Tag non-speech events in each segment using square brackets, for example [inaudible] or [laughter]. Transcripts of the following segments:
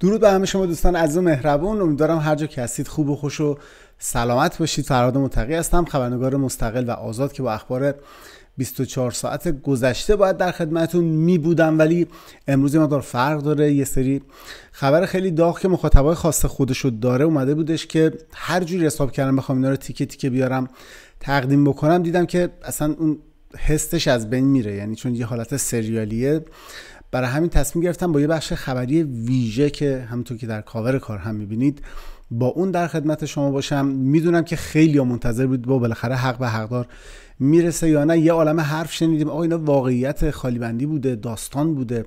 درود به همه شما دوستان عزیز و مهربون امیدوارم هر جا که هستید خوب و خوش و سلامت باشید فراد متقی هستم خبرنگار مستقل و آزاد که با اخبار 24 ساعت گذشته باید در خدمتون می بودم ولی امروز دار فرق داره یه سری خبر خیلی داغ که مخاطبای خاص خودشو داره اومده بودش که هر جوری حساب کردم بخوام اینا رو تیکه تیکه بیارم تقدیم بکنم دیدم که اصلا اون حسش از بین میره یعنی چون یه حالت سریالیه برای همین تصمیم گرفتم با یه بخش خبری ویژه که همونطور که در کاور کار هم میبینید با اون در خدمت شما باشم میدونم که خیلی ها منتظر بود با بالاخره حق به حقدار میرسه یا نه یه عالم حرف شنیدیم آقا اینا واقعیت خالیبندی بوده داستان بوده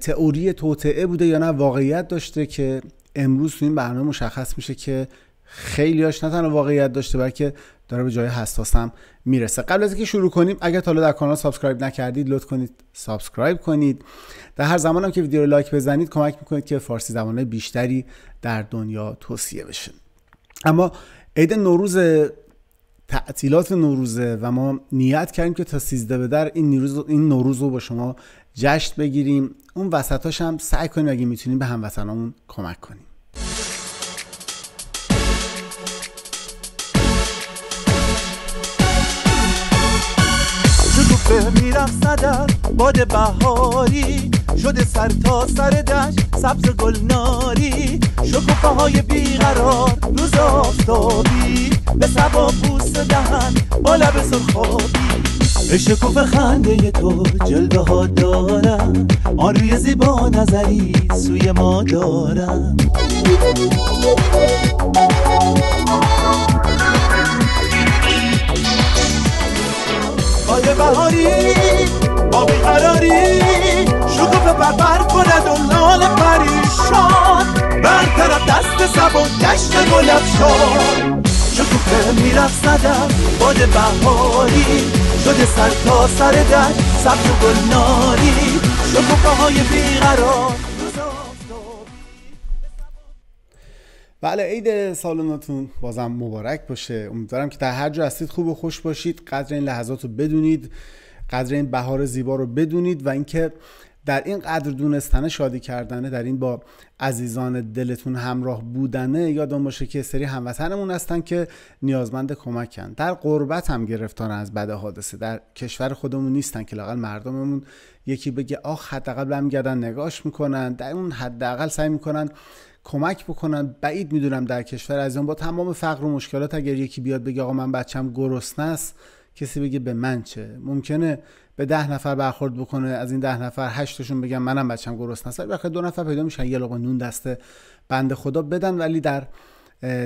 تئوری توتعه بوده یا نه واقعیت داشته که امروز تو این برنامه مشخص میشه که خیلی هاش نه تنها واقعیت داشته بلکه داره به جای حساسم میرسه قبل از اینکه شروع کنیم اگر تا حالا در کانال سابسکرایب نکردید لطف کنید سابسکرایب کنید در هر زمانم که ویدیو رو لایک بزنید کمک میکنید که فارسی زبانه بیشتری در دنیا توصیه بشه اما عید نوروز تعطیلات نوروزه و ما نیت کردیم که تا 13 به در این نوروز این نوروز رو با شما جشن بگیریم اون وسطاش هم سعی کنیم اگه میتونیم به هموطنامون کمک کنیم به میرم باد بهاری شده سر تا سر دشت سبز گلناری شکوفه های بیقرار روز آفتابی به سبا پوست دهن با لب سرخابی به شکوف خنده تو جلده ها دارم آن روی زیبا نظری سوی ما دارم گل بهاری با بیقراری بر بر کند و لال پریشان طرف دست سبون گشت گل افشان می رفت زدم باد بهاری شده سر تا سر در سبز و گلناری شکوفه های بیقرار بله عید سالناتون بازم مبارک باشه امیدوارم که در هر جا هستید خوب و خوش باشید قدر این لحظات رو بدونید قدر این بهار زیبا رو بدونید و اینکه در این قدر دونستانه شادی کردنه در این با عزیزان دلتون همراه بودنه یادم باشه که سری هموطنمون هستن که نیازمند کمکن در قربت هم گرفتار از بد حادثه در کشور خودمون نیستن که لاقل مردممون یکی بگه آخ حداقل گردن نگاش میکنن در اون حداقل سعی میکنن کمک بکنن بعید میدونم در کشور از اون با تمام فقر و مشکلات اگر یکی بیاد بگه آقا من بچم گرسنه است کسی بگه به من چه ممکنه به ده نفر برخورد بکنه از این ده نفر هشتشون بگن منم بچم گرسنه است بخاطر دو نفر پیدا میشن یه لقمه نون دسته بنده خدا بدن ولی در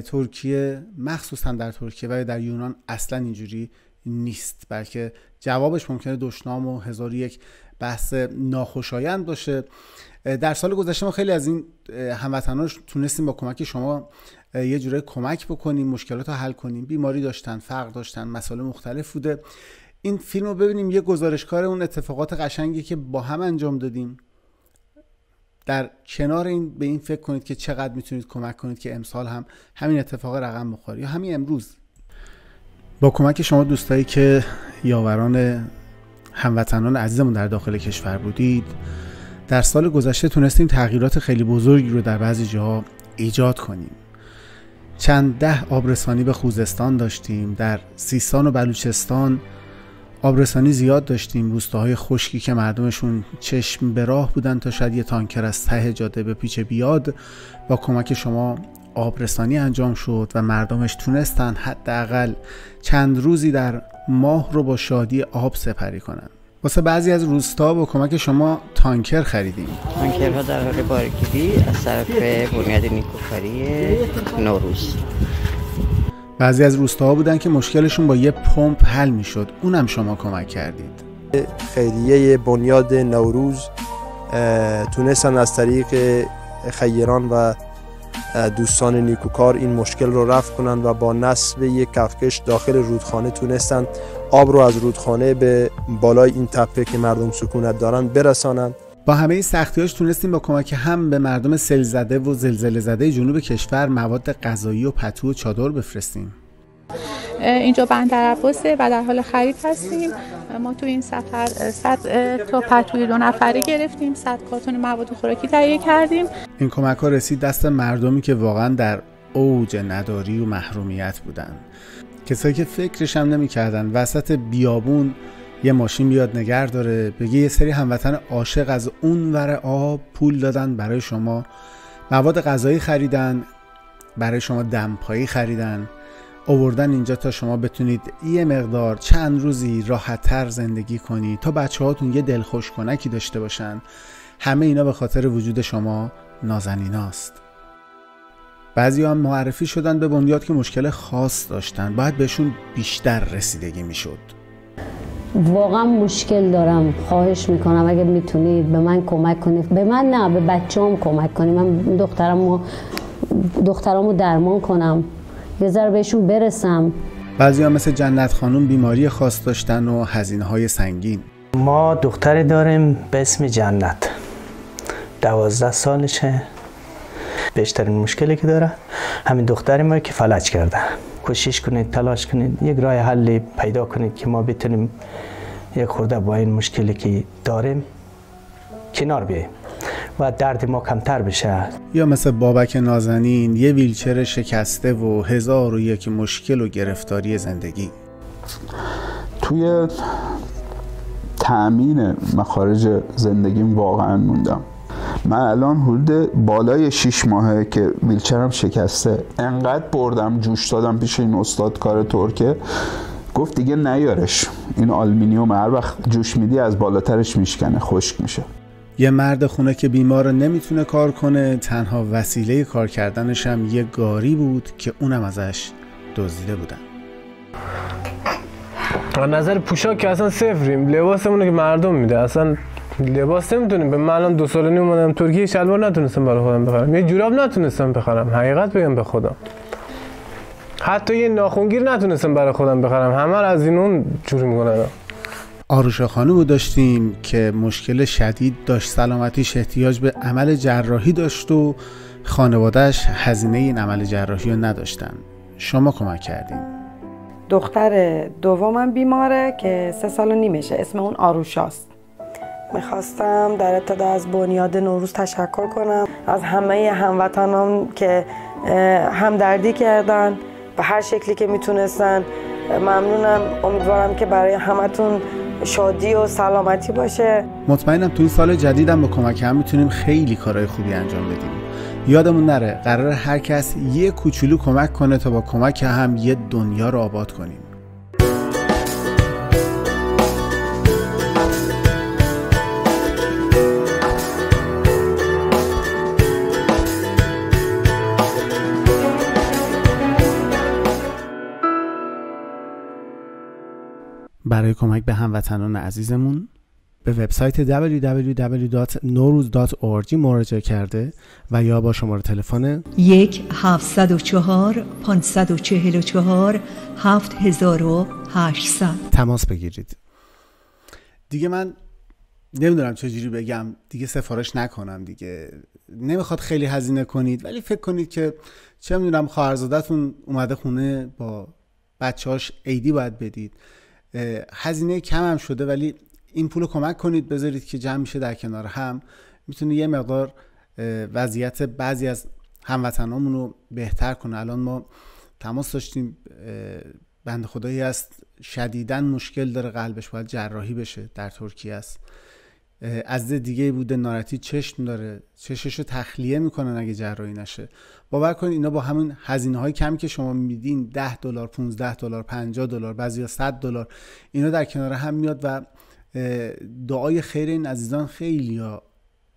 ترکیه مخصوصا در ترکیه و در یونان اصلا اینجوری نیست بلکه جوابش ممکنه دشنام و هزار یک بحث ناخوشایند باشه در سال گذشته ما خیلی از این هموطنانش تونستیم با کمک شما یه جوره کمک بکنیم مشکلات رو حل کنیم بیماری داشتن فقر داشتن مسائل مختلف بوده این فیلم رو ببینیم یه گزارشکار اون اتفاقات قشنگی که با هم انجام دادیم در کنار این به این فکر کنید که چقدر میتونید کمک کنید که امسال هم همین اتفاق رقم بخوره یا همین امروز با کمک شما دوستایی که یاوران هموطنان عزیزمون در داخل کشور بودید در سال گذشته تونستیم تغییرات خیلی بزرگی رو در بعضی جاها ایجاد کنیم چند ده آبرسانی به خوزستان داشتیم در سیستان و بلوچستان آبرسانی زیاد داشتیم روستاهای خشکی که مردمشون چشم به راه بودن تا شاید یه تانکر از ته جاده به پیچ بیاد با کمک شما آبرسانی انجام شد و مردمش تونستن حداقل چند روزی در ماه رو با شادی آب سپری کنند واسه بعضی از روستا با کمک شما تانکر خریدیم ها در حال بارگیری از طرف بنیاد نیکوکاری نوروز بعضی از روستاها بودن که مشکلشون با یه پمپ حل میشد اونم شما کمک کردید خیریه بنیاد نوروز تونستن از طریق خیران و دوستان نیکوکار این مشکل رو رفع کنند و با نصب یک کفکش داخل رودخانه تونستند آب رو از رودخانه به بالای این تپه که مردم سکونت دارن برسانند با همه این سختیاش تونستیم با کمک هم به مردم سیل زده و زلزله زده جنوب کشور مواد غذایی و پتو و چادر بفرستیم اینجا بندر و در حال خرید هستیم ما تو این سفر 100 تا پتوی دو نفره گرفتیم 100 کارتون مواد خوراکی تهیه کردیم این کمک ها رسید دست مردمی که واقعا در اوج نداری و محرومیت بودند کسایی که فکرش هم نمیکردن وسط بیابون یه ماشین بیاد نگر داره بگه یه سری هموطن عاشق از اون ور آب پول دادن برای شما مواد غذایی خریدن برای شما دمپایی خریدن آوردن اینجا تا شما بتونید یه مقدار چند روزی تر زندگی کنید تا بچه هاتون یه دلخوش کنکی داشته باشن همه اینا به خاطر وجود شما نازنیناست بعضی هم معرفی شدن به بنیاد که مشکل خاص داشتن باید بهشون بیشتر رسیدگی میشد واقعا مشکل دارم خواهش میکنم اگه میتونید به من کمک کنید به من نه به هم کمک کنید من دخترمو دخترامو درمان کنم یه ذره بهشون برسم بعضی هم مثل جنت خانم بیماری خاص داشتن و هزینه های سنگین ما دختری داریم به اسم جنت دوازده سالشه بیشترین مشکلی که داره همین دختر ما که فلج کرده کوشش کنید تلاش کنید یک راه حلی پیدا کنید که ما بتونیم یک خورده با این مشکلی که داریم کنار بیاییم و درد ما کمتر بشه یا مثل بابک نازنین یه ویلچر شکسته و هزار و یک مشکل و گرفتاری زندگی توی تأمین مخارج زندگیم واقعا موندم من الان حدود بالای 6 ماهه که ویلچرم شکسته انقدر بردم جوش دادم پیش این استاد کار ترکه گفت دیگه نیارش این آلمینیوم هر وقت جوش میدی از بالاترش میشکنه خشک میشه یه مرد خونه که بیمار نمیتونه کار کنه تنها وسیله کار کردنش هم یه گاری بود که اونم ازش دزدیده بودن از نظر پوشاک که اصلا سفریم لباسمونو که مردم میده اصلا لباس نمیتونیم به من الان دو سال نیم اومدم ترکیه شلوار نتونستم برای خودم بخرم یه جوراب نتونستم بخرم حقیقت بگم به خودم حتی یه ناخونگیر نتونستم برای خودم بخرم همه از این اون چوری میکنم آروشا خانم رو داشتیم که مشکل شدید داشت سلامتیش احتیاج به عمل جراحی داشت و خانوادهش هزینه این عمل جراحی رو نداشتن شما کمک کردیم دختر دومم بیماره که سه سال و نیمشه اسم اون آروشاست میخواستم در ابتدا از بنیاد نوروز تشکر کنم از همه هموطنان که همدردی کردن به هر شکلی که میتونستن ممنونم امیدوارم که برای همتون شادی و سلامتی باشه مطمئنم تو این سال جدیدم با کمک هم میتونیم خیلی کارهای خوبی انجام بدیم یادمون نره قرار هر کس یه کوچولو کمک کنه تا با کمک هم یه دنیا رو آباد کنیم برای کمک به هموطنان عزیزمون به وبسایت www.noruz.org مراجعه کرده و یا با شماره تلفن 1 544 7800 تماس بگیرید. دیگه من نمیدونم چجوری بگم دیگه سفارش نکنم دیگه نمیخواد خیلی هزینه کنید ولی فکر کنید که چه میدونم خواهرزادتون اومده خونه با بچهاش ایدی باید بدید هزینه کم هم شده ولی این پول کمک کنید بذارید که جمع میشه در کنار هم میتونه یه مقدار وضعیت بعضی از هموطنامون رو بهتر کنه الان ما تماس داشتیم بند خدایی است شدیدن مشکل داره قلبش باید جراحی بشه در ترکیه است از دیگه بوده نارتی چشم داره چشش رو تخلیه میکنن اگه جراحی نشه باور کنید اینا با همون هزینه های کمی که شما میدین 10 دلار 15 دلار 50 دلار بعضی 100 دلار اینا در کنار هم میاد و دعای خیر این عزیزان خیلی ها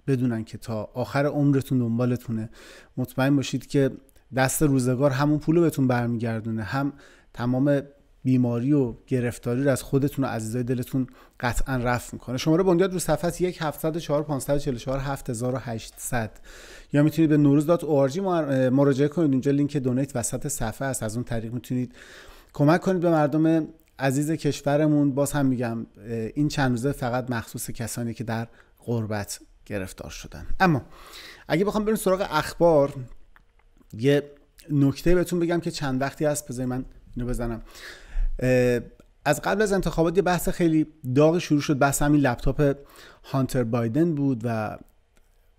بدونن که تا آخر عمرتون دنبالتونه مطمئن باشید که دست روزگار همون پول بهتون برمیگردونه هم تمام بیماری و گرفتاری رو از خودتون و عزیزای دلتون قطعا رفت میکنه شماره بنیاد رو صفحه است 1 704 و هشتصد یا میتونید به نوروز نوروز.org مراجعه کنید اینجا لینک دونیت وسط صفحه است از اون طریق میتونید کمک کنید به مردم عزیز کشورمون باز هم میگم این چند روزه فقط مخصوص کسانی که در غربت گرفتار شدن اما اگه بخوام بریم سراغ اخبار یه نکته بهتون بگم که چند وقتی هست بذاری من اینو بزنم از قبل از انتخابات یه بحث خیلی داغ شروع شد بحث همین لپتاپ هانتر بایدن بود و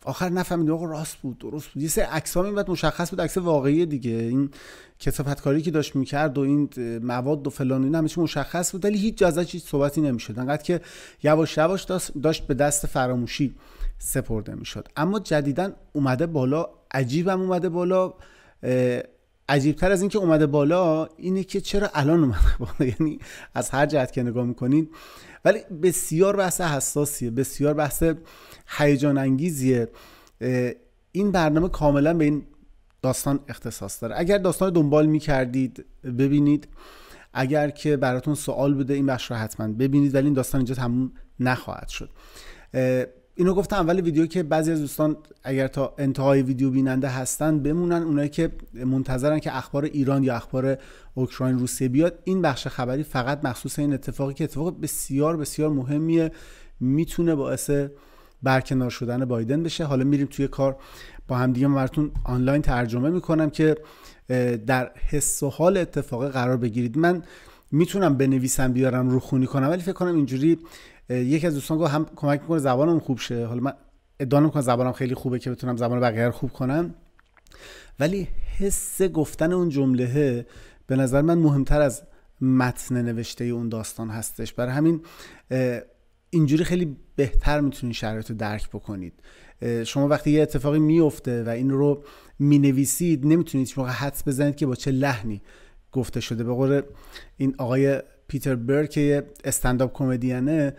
آخر نفهمید آقا راست بود درست بود یه سری عکس ها میبود مشخص بود عکس واقعی دیگه این کسافت کاری که داشت میکرد و این مواد و فلان و مشخص بود ولی هیچ ازش چیز صحبتی نمیشد انقدر که یواش یواش داشت به دست فراموشی سپرده میشد اما جدیدا اومده بالا عجیبم اومده بالا عجیبتر از اینکه اومده بالا اینه که چرا الان اومده [laughs] بالا یعنی از هر جهت که نگاه میکنید ولی بسیار بحث حساسیه بسیار بحث هیجان انگیزیه این برنامه کاملا به این داستان اختصاص داره اگر داستان دنبال میکردید ببینید اگر که براتون سوال بوده این بخش رو حتما ببینید ولی این داستان اینجا تموم نخواهد شد اینو گفتم اول ویدیو که بعضی از دوستان اگر تا انتهای ویدیو بیننده هستن بمونن اونایی که منتظرن که اخبار ایران یا اخبار اوکراین روسیه بیاد این بخش خبری فقط مخصوص این اتفاقی که اتفاق بسیار بسیار مهمیه میتونه باعث برکنار شدن بایدن بشه حالا میریم توی کار با هم دیگه براتون آنلاین ترجمه میکنم که در حس و حال اتفاق قرار بگیرید من میتونم بنویسم بیارم روخونی کنم ولی فکر کنم اینجوری یکی از دوستان گفت هم کمک میکنه زبانم خوب شه حالا من ادعا نمیکنم زبانم خیلی خوبه که بتونم زبان بقیه رو خوب کنم ولی حس گفتن اون جمله به نظر من مهمتر از متن نوشته اون داستان هستش برای همین اینجوری خیلی بهتر میتونید شرایط رو درک بکنید شما وقتی یه اتفاقی میفته و این رو مینویسید نمیتونید هیچ موقع حدس بزنید که با چه لحنی گفته شده به قول این آقای پیتر برک که استنداپ کمدینه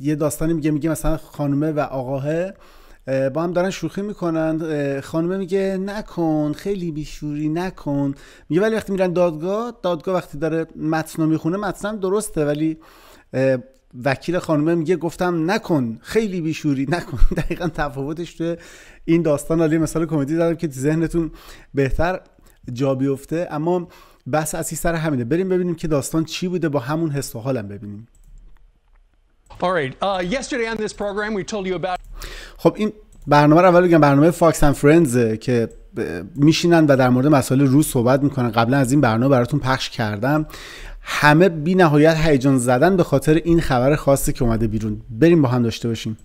یه داستانی میگه میگه مثلا خانومه و آقاه با هم دارن شوخی میکنن خانومه میگه نکن خیلی بیشوری نکن میگه ولی وقتی میرن دادگاه دادگاه وقتی داره متن رو میخونه متن درسته ولی وکیل خانومه میگه گفتم نکن خیلی بیشوری نکن [laughs] دقیقا تفاوتش تو این داستان حالی مثال کمدی دارم که ذهنتون بهتر جا بیفته اما بس اصلی سر همینه بریم ببینیم که داستان چی بوده با همون حس و حالم ببینیم خب این برنامه رو اول بگم برنامه فاکس اند فرندز که میشینن و در مورد مسائل روز صحبت میکنن قبلا از این برنامه براتون پخش کردم همه بی نهایت هیجان زدن به خاطر این خبر خاصی که اومده بیرون بریم با هم داشته باشیم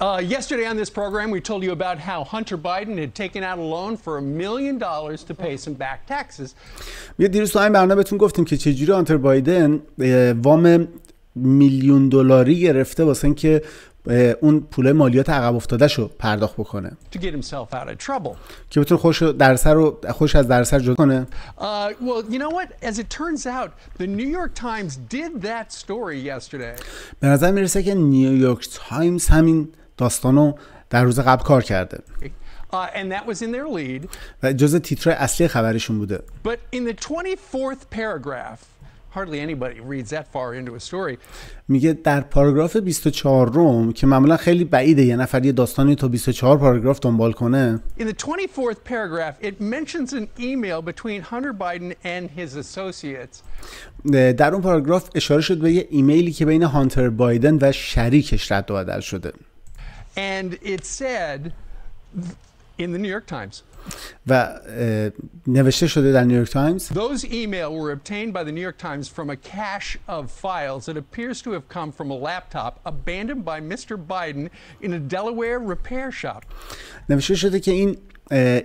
Uh, yesterday on this program, we told you about how Hunter Biden had taken out a loan for a million dollars to pay some back taxes. یه دیروز تو این برنامه بهتون گفتیم که چجوری آنتر بایدن وام میلیون دلاری گرفته واسه اینکه اون پول مالیات عقب افتاده رو پرداخت بکنه که بتونه خوش در سر رو خوش از در سر جدا کنه uh, well, you know what? As it turns out, the New York Times did that story yesterday. به نظر میرسه که نیویورک تایمز همین داستانو در روز قبل کار کرده Uh, and that was in their lead. و جز تیتر اصلی خبرشون بوده. But in the 24th paragraph, میگه در پاراگراف 24 روم که معمولا خیلی بعیده یه نفر یه داستانی تا 24 پاراگراف دنبال کنه In the 24th paragraph it mentions an email between Hunter Biden and his associates در اون پاراگراف اشاره شد به یه ایمیلی که بین هانتر بایدن و شریکش رد و بدل شده And it said in the New York Times. و نوشته شده در نیویورک تایمز Those email were obtained by the New York Times from a cache of files that appears to have come from a laptop abandoned by Mr. Biden in a Delaware repair shop. نوشته شده که این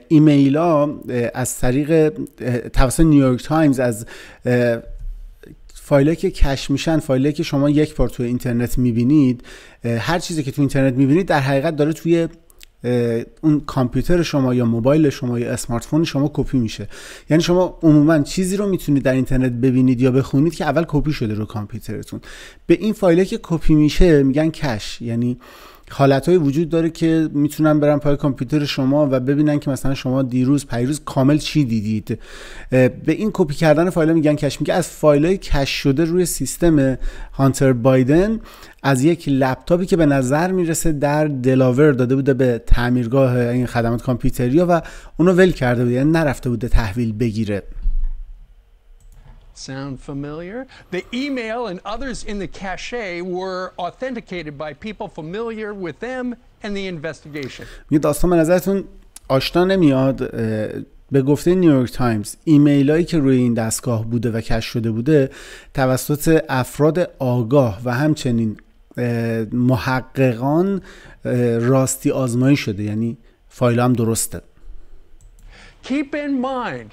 ایمیل ها از طریق توسط نیویورک تایمز از فایلایی که کش میشن فایلایی که شما یک بار تو اینترنت میبینید هر چیزی که تو اینترنت میبینید در حقیقت داره توی اون کامپیوتر شما یا موبایل شما یا اسمارت فون شما کپی میشه یعنی شما عموما چیزی رو میتونید در اینترنت ببینید یا بخونید که اول کپی شده رو کامپیوترتون به این فایله که کپی میشه میگن کش یعنی حالتهایی وجود داره که میتونن برن پای کامپیوتر شما و ببینن که مثلا شما دیروز پیروز کامل چی دیدید به این کپی کردن فایل میگن کش میگه از فایل های کش شده روی سیستم هانتر بایدن از یک لپتاپی که به نظر میرسه در دلاور داده بوده به تعمیرگاه این خدمات کامپیوتری و اونو ول کرده بوده یعنی نرفته بوده تحویل بگیره Sound familiar? The email and others in the cache were authenticated by people familiar with them and the investigation. یه داستان به نظرتون آشنا نمیاد به گفته نیویورک تایمز ایمیل هایی که روی این دستگاه بوده و کش شده بوده توسط افراد آگاه و همچنین محققان راستی آزمایی شده یعنی فایل هم درسته Keep in mind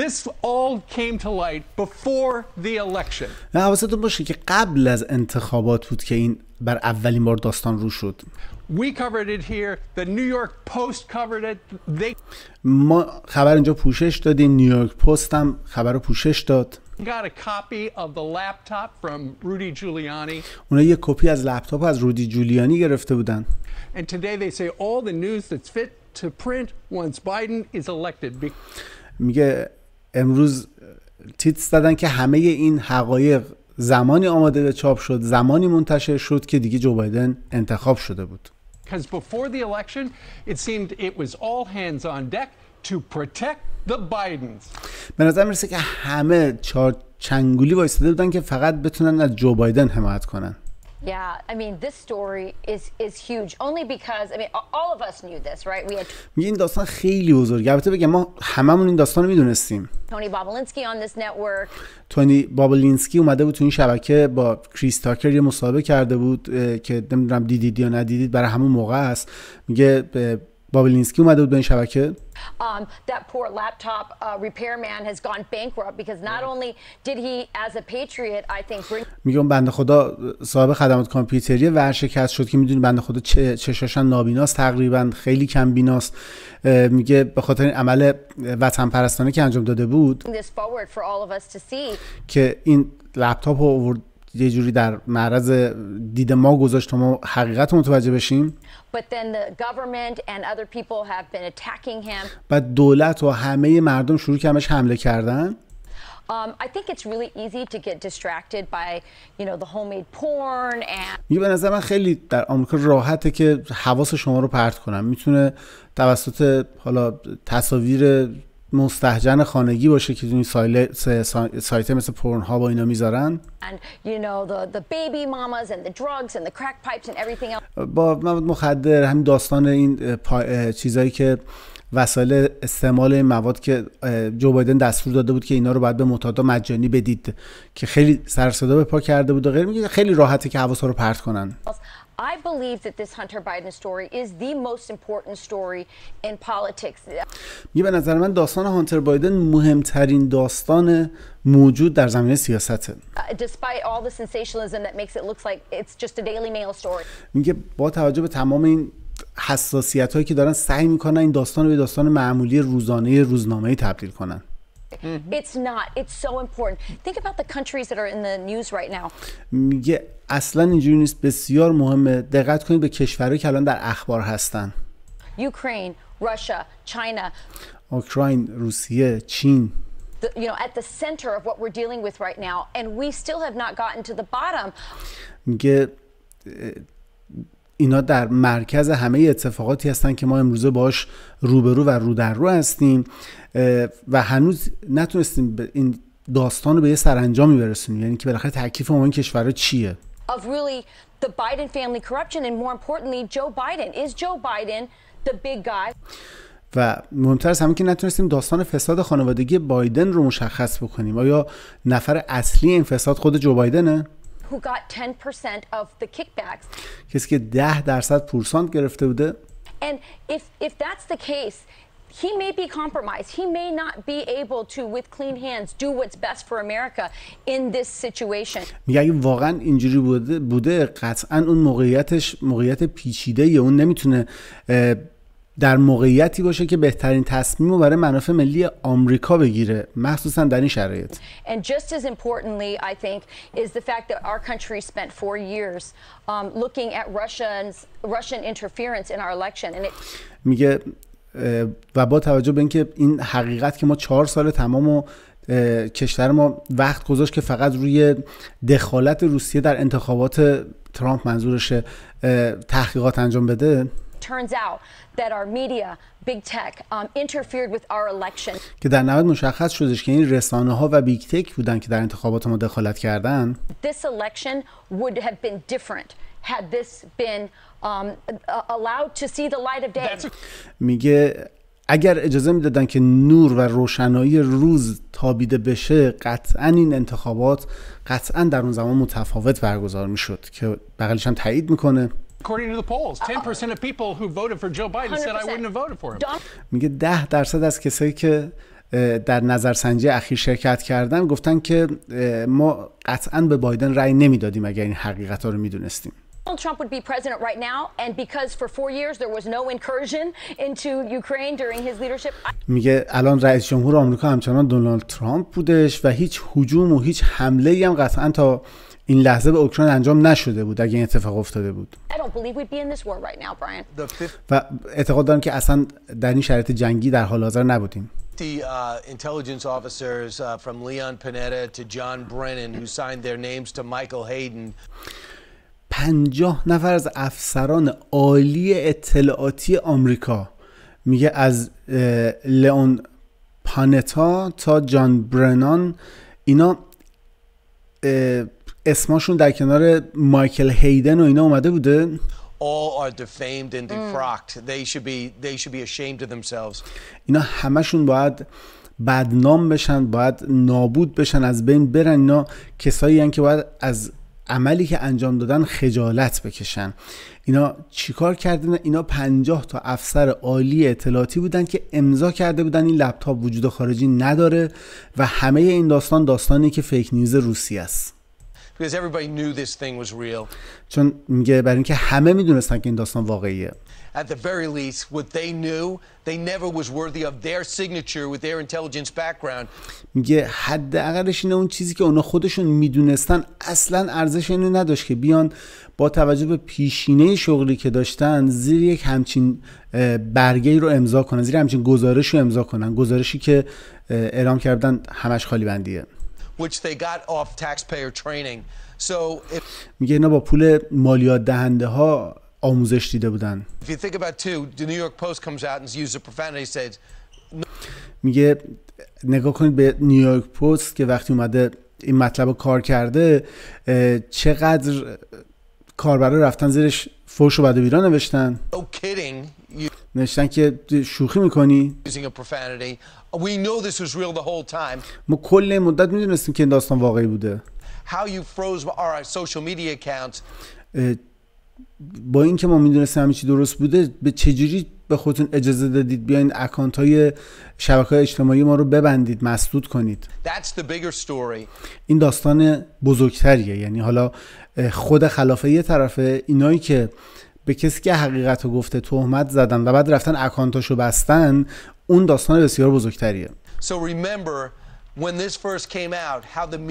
This all came to light before the election. حواستون باشه که قبل از انتخابات بود که این بر اولین بار داستان رو شد. We covered it here. The New York Post covered it. They ما خبر اینجا پوشش دادیم. نیویورک پست هم خبر رو پوشش داد. Got a copy of the laptop from Rudy Giuliani. اونا یه کپی از لپتاپ از رودی جولیانی گرفته بودن. And today they say all the news that's fit to print once Biden is elected. میگه امروز تیتس زدن که همه این حقایق زمانی آماده به چاپ شد زمانی منتشر شد که دیگه جو بایدن انتخاب شده بود به نظر میرسه که همه چار چنگولی وایستده بودن که فقط بتونن از جو بایدن حمایت کنن. میگه این داستان خیلی بزرگه البته بگم ما هممون این داستان رو میدونستیم تونی بابلینسکی اومده بود تو این شبکه با کریس تاکر یه مصاحبه کرده بود که نمیدونم دیدید یا ندیدید برای همون موقع است میگه بابلینسکی اومده بود به این شبکه Um, بنده خدا صاحب خدمات کامپیوتری ورشکست شد که میدونی بنده خدا چشاشن نابیناست تقریبا خیلی کم بیناست میگه به خاطر این عمل وطن پرستانه که انجام داده بود که این لپتاپ رو یه جوری در معرض دید ما گذاشت ما حقیقت متوجه بشیم و دولت و همه مردم شروع که همش حمله کردن میگه um, به نظر من خیلی در آمریکا راحته که حواس شما رو پرت کنم میتونه توسط حالا تصاویر مستهجن خانگی باشه که این سایت مثل پورن ها با اینا میذارن با مخدر همین داستان این چیزایی که وسایل استعمال این مواد که جو بایدن دستور داده بود که اینا رو باید به متادا مجانی بدید که خیلی سر صدا به پا کرده بود و غیر میگه خیلی راحته که حواسا رو پرت کنن I believe that this Hunter Biden story is the most important story in politics. می به نظر من داستان هانتر بایدن مهمترین داستان موجود در زمینه سیاسته uh, Despite all the sensationalism that makes it like it's just a Daily Mail story. میگه با توجه به تمام این حساسیت هایی که دارن سعی میکنن این داستان رو به داستان معمولی روزانه روزنامه تبدیل کنن It's not. It's so important. Think about the countries that are in the news right now. میگه اصلا اینجوری نیست بسیار مهمه دقت کنید به کشورهایی که الان در اخبار هستن. Ukraine, Russia, China. اوکراین، روسیه، چین. you know, at the center of what we're dealing with right now, and we still have not gotten to the bottom. میگه اینا در مرکز همه اتفاقاتی هستن که ما امروزه باش روبرو و رو در رو هستیم و هنوز نتونستیم این داستان رو به یه سرانجامی برسونیم یعنی که بالاخره تکلیف ما این کشور چیه و مهمتر از همه که نتونستیم داستان فساد خانوادگی بایدن رو مشخص بکنیم آیا نفر اصلی این فساد خود جو بایدنه؟ کسی که ده درصد پورسانت گرفته بوده he may be compromised. He may not be able to with clean hands do what's best for America in this situation. میگه اگه واقعا اینجوری بوده بوده قطعا اون موقعیتش موقعیت پیچیده یا اون نمیتونه در موقعیتی باشه که بهترین تصمیم رو برای منافع ملی آمریکا بگیره مخصوصا در این شرایط and just as importantly i think is the fact that our country spent four years um, looking at russians russian interference in our election and it میگه و با توجه به اینکه این حقیقت که ما چهار سال تمام و کشور ما وقت گذاشت که فقط روی دخالت روسیه در انتخابات ترامپ منظورش تحقیقات انجام بده um, که در نهایت مشخص شدش که این رسانه ها و بیگ تک بودن که در انتخابات ما دخالت کردن میگه اگر اجازه میدادن که نور و روشنایی روز تابیده بشه قطعا این انتخابات قطعا در اون زمان متفاوت برگزار میشد که بغلش هم تایید میکنه uh, uh, میگه 10 درصد از کسایی که در نظرسنجی اخیر شرکت کردن گفتن که ما قطعا به بایدن رأی نمیدادیم اگر این حقیقت ها رو میدونستیم. Donald Trump would be president right now and because for four years there was no incursion into Ukraine during his leadership میگه الان رئیس جمهور آمریکا همچنان دونالد ترامپ بودش و هیچ حجوم و هیچ حمله ای هم قطعا تا این لحظه به اوکراین انجام نشده بود اگه این اتفاق افتاده بود right now, و اعتقاد دارم که اصلا در این شرایط جنگی در حال حاضر نبودیم the uh, intelligence officers uh, from Leon Panetta to John Brennan who signed their names to Michael Hayden. پنجاه نفر از افسران عالی اطلاعاتی آمریکا میگه از لئون پانتا تا جان برنان اینا اسمشون در کنار مایکل هیدن و اینا اومده بوده اینا همشون باید بدنام بشن، باید نابود بشن، از بین برن. اینا کسایی هن که باید از عملی که انجام دادن خجالت بکشن اینا چیکار کردن اینا 50 تا افسر عالی اطلاعاتی بودن که امضا کرده بودن این لپتاپ وجود خارجی نداره و همه این داستان داستانی که فیک نیوز روسی است چون میگه برای اینکه همه میدونستن که این داستان واقعیه at the very least, what they knew they never was worthy of their signature with their intelligence background. میگه حداقلش اینه اون چیزی که اونا خودشون میدونستن اصلا ارزش اینو نداشت که بیان با توجه به پیشینه شغلی که داشتن زیر یک همچین برگه ای رو امضا کنن زیر همچین گزارش رو امضا کنن گزارشی که اعلام کردن همش خالی بندیه which they got off taxpayer training. So if... میگه اینا با پول مالیات دهنده ها آموزش دیده بودن میگه نگاه کنید به نیویورک پست که وقتی اومده این مطلب رو کار کرده چقدر کاربرا رفتن زیرش فوش و بد بیران نوشتن نوشتن که شوخی میکنی ما کل مدت میدونستیم که این داستان واقعی بوده با اینکه ما میدونستیم همه چی درست بوده به چجوری به خودتون اجازه دادید بیاین اکانت های شبکه اجتماعی ما رو ببندید مسدود کنید این داستان بزرگتریه یعنی حالا خود خلافه یه طرفه اینایی که به کسی که حقیقت رو گفته تهمت زدن و بعد رفتن اکانتاشو بستن اون داستان بسیار بزرگتریه remember came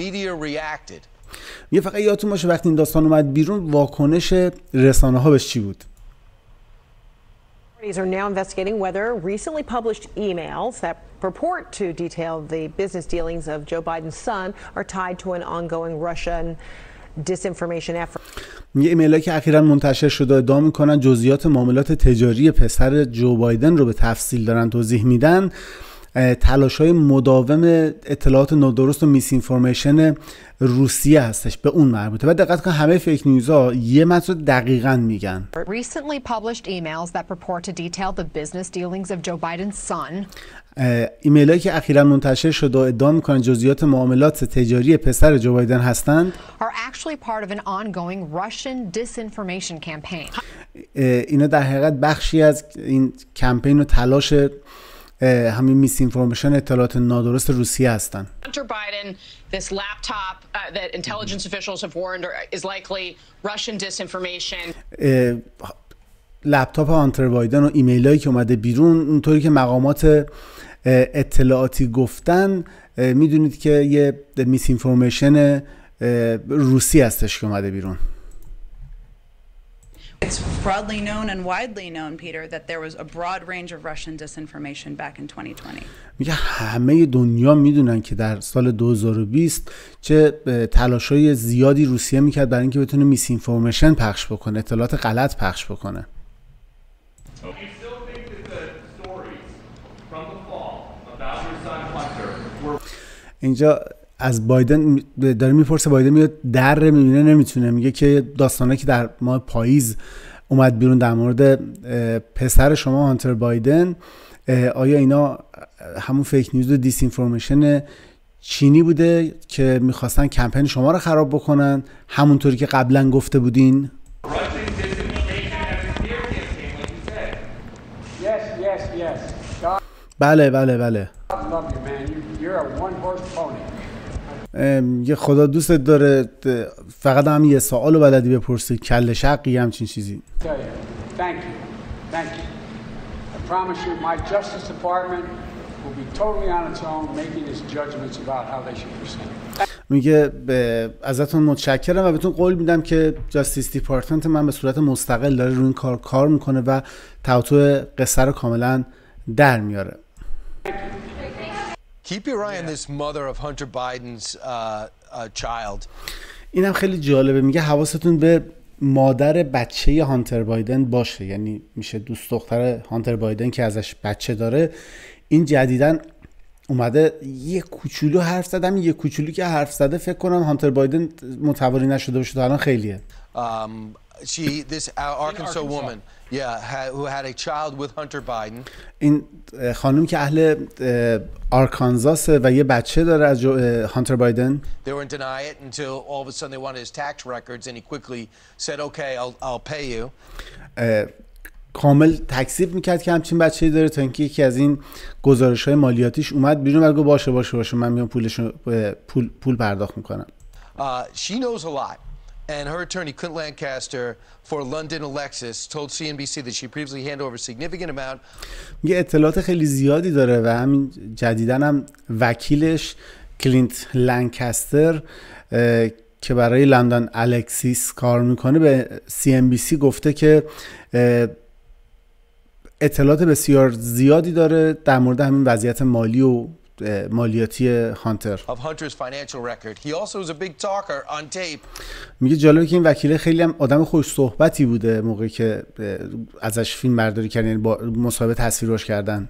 media یه فقط یادتون باشه وقتی این داستان اومد بیرون واکنش رسانه ها بهش چی بود are now investigating whether recently published emails that purport to detail the business dealings of Joe Biden's son are tied to an ongoing Russian disinformation effort. یه ایمیل که اخیرا منتشر شده ادعا میکنن جزئیات معاملات تجاری پسر جو بایدن رو به تفصیل دارن توضیح میدن تلاش های مداوم اطلاعات نادرست و میس اینفورمیشن روسیه هستش به اون مربوطه و دقت کن همه فیک نیوز یه متن دقیقا میگن recently published emails that purport to detail the business dealings of Joe Biden's son ایمیل هایی که اخیرا منتشر شد و ادعا میکنن جزئیات معاملات تجاری پسر جو بایدن هستند اینا در حقیقت بخشی از این کمپین و تلاش همین میس اینفورمیشن اطلاعات نادرست روسیه هستن لپتاپ آنتر بایدن و ایمیل هایی که اومده بیرون اونطوری که مقامات اطلاعاتی گفتن میدونید که یه میس اینفورمیشن روسی هستش که اومده بیرون It's broadly known and widely known, Peter, that there was a broad range of Russian disinformation back in 2020. میگه همه دنیا میدونن که در سال 2020 چه تلاشای زیادی روسیه میکرد برای اینکه بتونه میس اینفورمیشن پخش بکنه، اطلاعات غلط پخش بکنه. اینجا از بایدن داره میپرسه بایدن میاد در میبینه نمیتونه میگه که داستانه که در ماه پاییز اومد بیرون در مورد پسر شما هانتر بایدن آیا اینا همون فیک نیوز و دیس اینفورمیشن چینی بوده که میخواستن کمپین شما رو خراب بکنن همونطوری که قبلا گفته بودین بله بله بله یه خدا دوستت داره فقط هم یه سوال و بلدی بپرسی کل شقی همچین چیزی میگه ازتون متشکرم و بهتون قول میدم که جاستیس دیپارتمنت من به صورت مستقل داره روی این کار کار میکنه و توتو قصه رو کاملا در میاره Keep your eye on this mother of Hunter Biden's uh, uh, child. اینم خیلی جالبه میگه حواستون به مادر بچه هانتر بایدن باشه یعنی میشه دوست دختر هانتر بایدن که ازش بچه داره این جدیدا اومده یه کوچولو حرف زدم یه کوچولو که حرف زده فکر کنم هانتر بایدن متواری نشده باشه تا الان خیلیه um, she this Arkansas Arkansas. woman yeah ha, who had a child with Hunter Biden این خانم که اهل آرکانزاس و یه بچه داره از هانتر بایدن they were deny it until all of a sudden they wanted his tax records and he quickly said okay I'll I'll pay you کامل تکذیب میکرد که همچین بچه داره تا اینکه یکی از این گزارش های مالیاتیش اومد بیرون و گفت باشه باشه باشه من میام پولش پول پول پرداخت میکنم uh, she knows a lot and her attorney, Clint Lancaster, for London Alexis, told CNBC that she previously handed over significant amount. میگه اطلاعات خیلی زیادی داره و همین جدیدن هم وکیلش کلینت لانکستر که برای لندن الکسیس کار میکنه به CNBC گفته که اطلاعات بسیار زیادی داره در مورد همین وضعیت مالی و مالیاتی هانتر میگه جالبه که این وکیله خیلی هم آدم خوش صحبتی بوده موقعی که ازش فیلم برداری کردن یعنی با مصاحبه روش کردن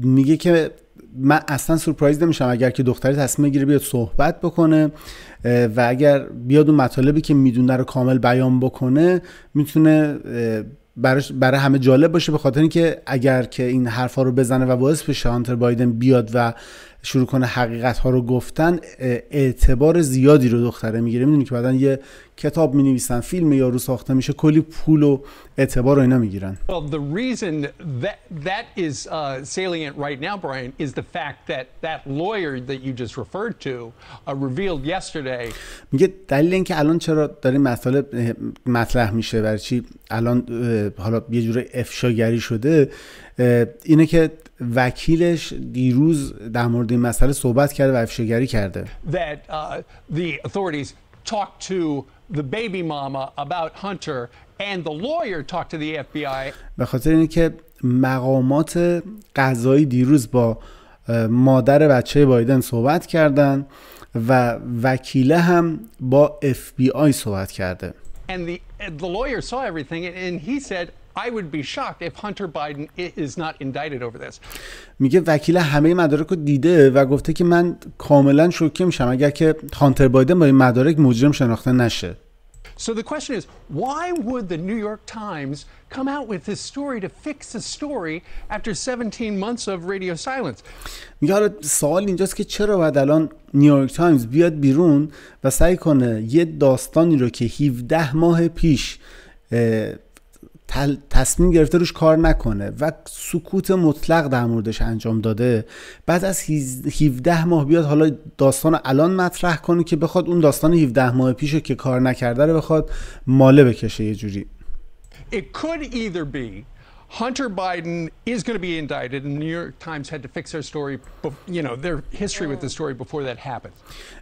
میگه که من اصلا سورپرایز نمیشم اگر که دختری تصمیم گیره بیاد صحبت بکنه و اگر بیاد اون مطالبی که میدونه رو کامل بیان بکنه میتونه برای همه جالب باشه به خاطر اینکه اگر که این حرفا رو بزنه و باعث بشه هانتر بایدن بیاد و شروع کنه حقیقت ها رو گفتن اعتبار زیادی رو دختره میگیره میدونی که بعدا یه کتاب می نویسن فیلم رو ساخته میشه کلی پول و اعتبار رو اینا میگیرن uh, uh, میگه دلیل اینکه الان چرا داره مسئله مطرح میشه برای چی الان حالا یه جوره افشاگری شده اینه که وکیلش دیروز در مورد این مسئله صحبت کرده و افشاگری کرده that, uh, the talked to the baby mama about Hunter and the lawyer talked to the FBI به خاطر اینه که مقامات قضایی دیروز با مادر بچه بایدن صحبت کردن و وکیله هم با اف بی آی صحبت کرده and the, the lawyer saw everything and he said I would be shocked if Hunter Biden is not indicted over this. میگه وکیل همه مدارک رو دیده و گفته که من کاملا شوکه میشم اگر که هانتر بایدن با این مدارک مجرم شناخته نشه. So the question is, why would the New York Times come out with this story to fix the story after 17 months of radio silence? میگه حالا سوال اینجاست که چرا باید الان نیویورک تایمز بیاد بیرون و سعی کنه یه داستانی رو که 17 ماه پیش تصمیم گرفته روش کار نکنه و سکوت مطلق در موردش انجام داده بعد از 17 ماه بیاد حالا داستان الان مطرح کنه که بخواد اون داستان 17 ماه پیشو که کار نکرده رو بخواد ماله بکشه یه جوری It could either be Hunter Biden is going to be indicted, and the New York Times had to fix their story, you know, their history with the story before that happened.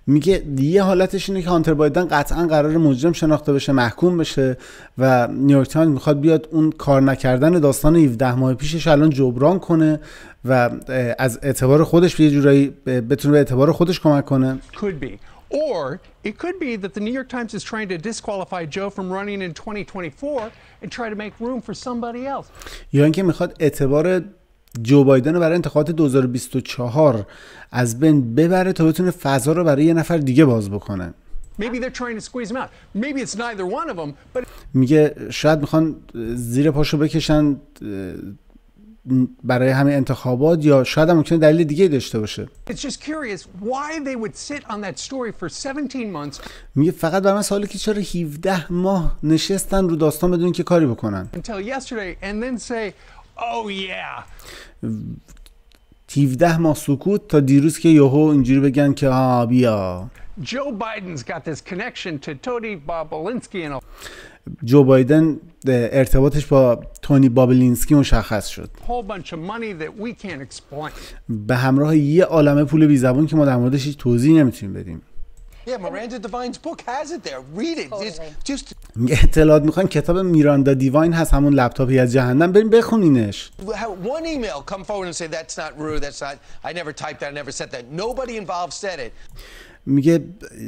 میگه یه حالتش اینه که هانتر بایدن قطعا قرار مجرم شناخته بشه محکوم بشه و نیویورک تایمز میخواد بیاد اون کار نکردن داستان 17 ماه پیشش الان جبران کنه و از اعتبار خودش یه جورایی بتونه به اعتبار خودش کمک کنه could be or it could be that the New York Times is trying to disqualify Joe from running in 2024 and try to make room for somebody else. یا اینکه میخواد اعتبار جو بایدن رو برای انتخابات 2024 از بین ببره تا بتونه فضا رو برای یه نفر دیگه باز بکنه. میگه شاید میخوان زیر پاشو بکشن برای همه انتخابات یا شاید هم ممکنه دلیل دیگه داشته باشه میگه فقط برای من سواله که چرا 17 ماه نشستن رو داستان بدون که کاری بکنن Until 17 ماه سکوت تا دیروز که یهو اینجوری بگن که آ بیا جو جو بایدن ارتباطش با تونی بابلینسکی مشخص شد به همراه یه عالمه پول بی زبان که ما در موردش هیچ توضیحی نمیتونیم بدیم اطلاعات میخوان کتاب میراندا دیواین هست همون لپتاپی از جهنم بریم بخونینش میگه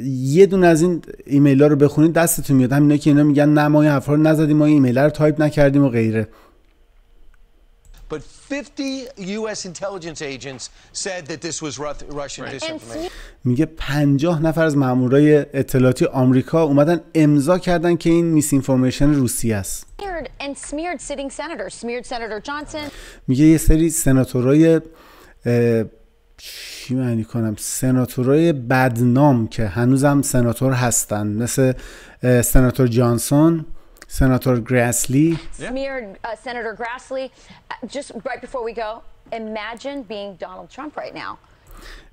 یه دونه از این ایمیل ها رو بخونید دستتون میاد همینا که اینا میگن نه ما این حرفا رو نزدیم ما این ایمیل رو تایپ نکردیم و غیره میگه 50 نفر از مامورای اطلاعاتی آمریکا اومدن امضا کردن که این میس اینفورمیشن روسی است. میگه یه سری سناتورای چی معنی کنم سناتورای بدنام که هنوزم سناتور هستن مثل سناتور جانسون سناتور گراسلی سناتور گراسلی uh, uh, just right before we go imagine being Donald Trump right now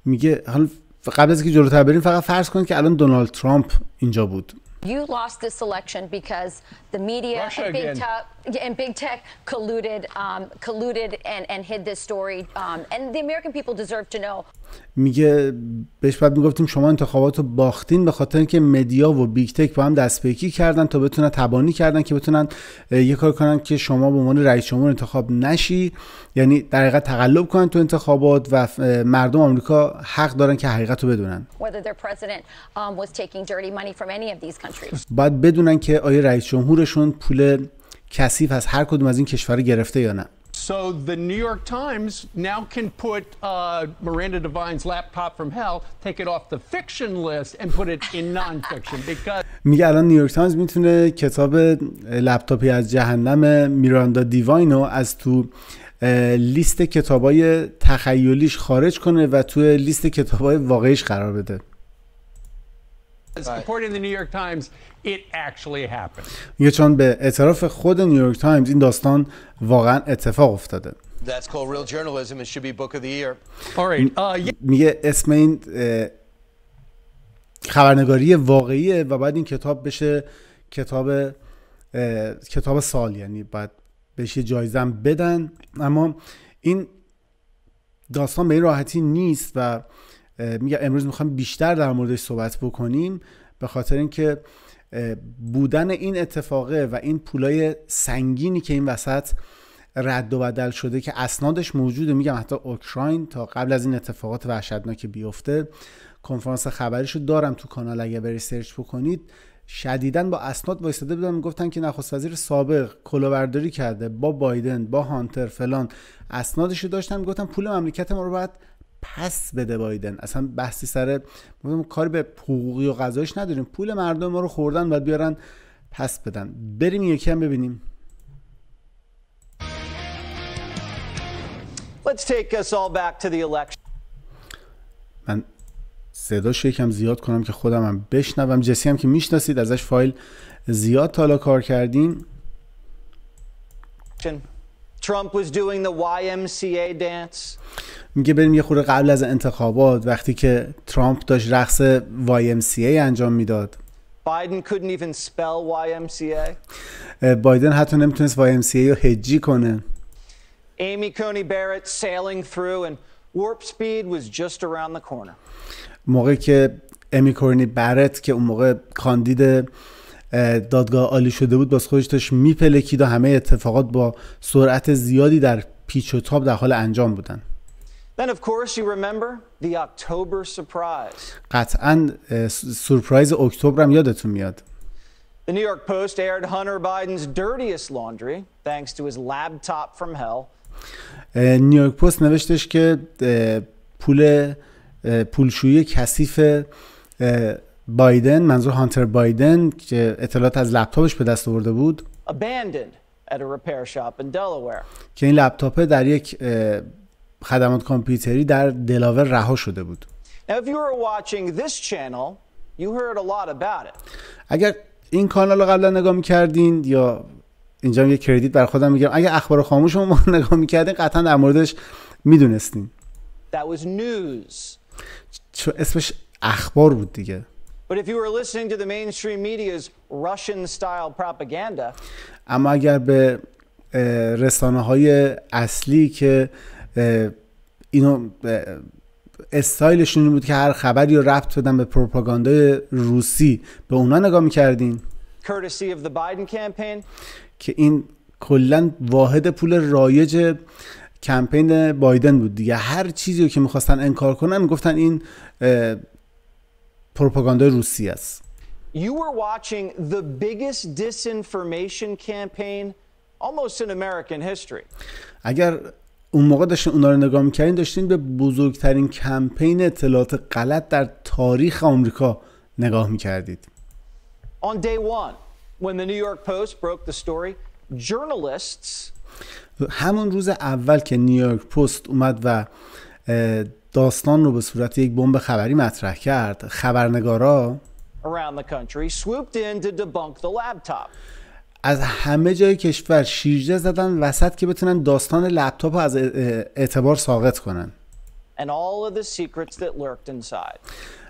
میگه حالا قبل از که جلوتر بریم فقط فرض کنید که الان دونالد ترامپ اینجا بود You lost this election because the media Russia and big, tech, and big tech colluded, um, colluded and, and hid this story. Um, and the American people deserve to know. میگه بهش بعد میگفتیم شما انتخابات رو باختین به خاطر اینکه مدیا و بیگ تک با هم دست کردن تا بتونن تبانی کردن که بتونن یه کار کنن که شما به عنوان رئیس جمهور انتخاب نشی یعنی در حقیقت تقلب کنن تو انتخابات و مردم آمریکا حق دارن که حقیقت رو بدونن um, باید بدونن که آیا رئیس جمهور امورشون پول کثیف از هر کدوم از این کشور گرفته یا نه So the New York Times now can put uh, Miranda Devine's laptop from hell, take it off the fiction list and put it in non-fiction because [laughs] میگه الان نیویورک تایمز میتونه کتاب لپتاپی از جهنم میراندا دیواینو از تو لیست کتابای تخیلیش خارج کنه و تو لیست کتابای واقعیش قرار بده. According to the New York Times, میگه چون به اعتراف خود نیویورک تایمز این داستان واقعا اتفاق افتاده میگه اسم این خبرنگاری واقعیه و بعد این کتاب بشه کتاب کتاب سال یعنی بعد بهش یه جایزم بدن اما این داستان به این راحتی نیست و میگه امروز میخوام بیشتر در موردش صحبت بکنیم به خاطر اینکه بودن این اتفاقه و این پولای سنگینی که این وسط رد و بدل شده که اسنادش موجوده میگم حتی اوکراین تا قبل از این اتفاقات وحشتناک بیفته کنفرانس خبریشو دارم تو کانال اگه بری سرچ بکنید شدیدا با اسناد وایستاده بودن میگفتن که نخست وزیر سابق کلاهبرداری کرده با بایدن با هانتر فلان اسنادش رو داشتن میگفتن پول مملکت ما رو باید پس بده بایدن اصلا بحثی سر کار به حقوقی و غذایش نداریم پول مردم ما رو خوردن باید بیارن پس بدن بریم هم ببینیم Let's take us من صداش یکم زیاد کنم که خودم هم بشنوم جسی هم که میشناسید ازش فایل زیاد تالا کار کردیم Trump was doing the YMCA dance. میگه بریم یه خورده قبل از انتخابات وقتی که ترامپ داشت رقص YMCA انجام میداد Biden couldn't even spell YMCA. بایدن حتی نمیتونست YMCA رو هجی کنه. Amy Coney Barrett sailing through and warp speed was just around the corner. موقعی که امی کورنی برت که اون موقع کاندید دادگاه عالی شده بود باز خودش داشت میپلکید و همه اتفاقات با سرعت زیادی در پیچ و تاب در حال انجام بودن قطعا سورپرایز اکتبر هم یادتون میاد The New York Post aired Hunter Biden's dirtiest laundry thanks to his laptop from hell. نیویورک پست نوشتش که پول پولشویی کثیف بایدن منظور هانتر بایدن که اطلاعات از لپتاپش به دست آورده بود که این لپتاپ در یک خدمات کامپیوتری در دلاور رها شده بود اگر این کانال رو قبلا نگاه میکردین یا اینجا یه کردیت بر خودم میگیرم اگر اخبار خاموش رو ما [laughs] نگاه میکردین قطعا در موردش میدونستین اسمش اخبار بود دیگه اما اگر به رسانه های اصلی که اینو استایلشون بود که هر خبری رو ربط بدن به پروپاگاندای روسی به اونا نگاه میکردین که این کلا واحد پول رایج کمپین بایدن بود دیگه هر چیزی رو که میخواستن انکار کنن میگفتن این پروپاگاندای روسی است You were watching the biggest disinformation campaign almost in American history. اگر اون موقع داشتین اونا رو نگاه میکردین داشتین به بزرگترین کمپین اطلاعات غلط در تاریخ آمریکا نگاه میکردید. On day one, when the New York Post broke the story, journalists همون روز اول که نیویورک پست اومد و داستان رو به صورت یک بمب خبری مطرح کرد خبرنگارا از همه جای کشور شیرجه زدن وسط که بتونن داستان لپتاپ از اعتبار ساقط کنن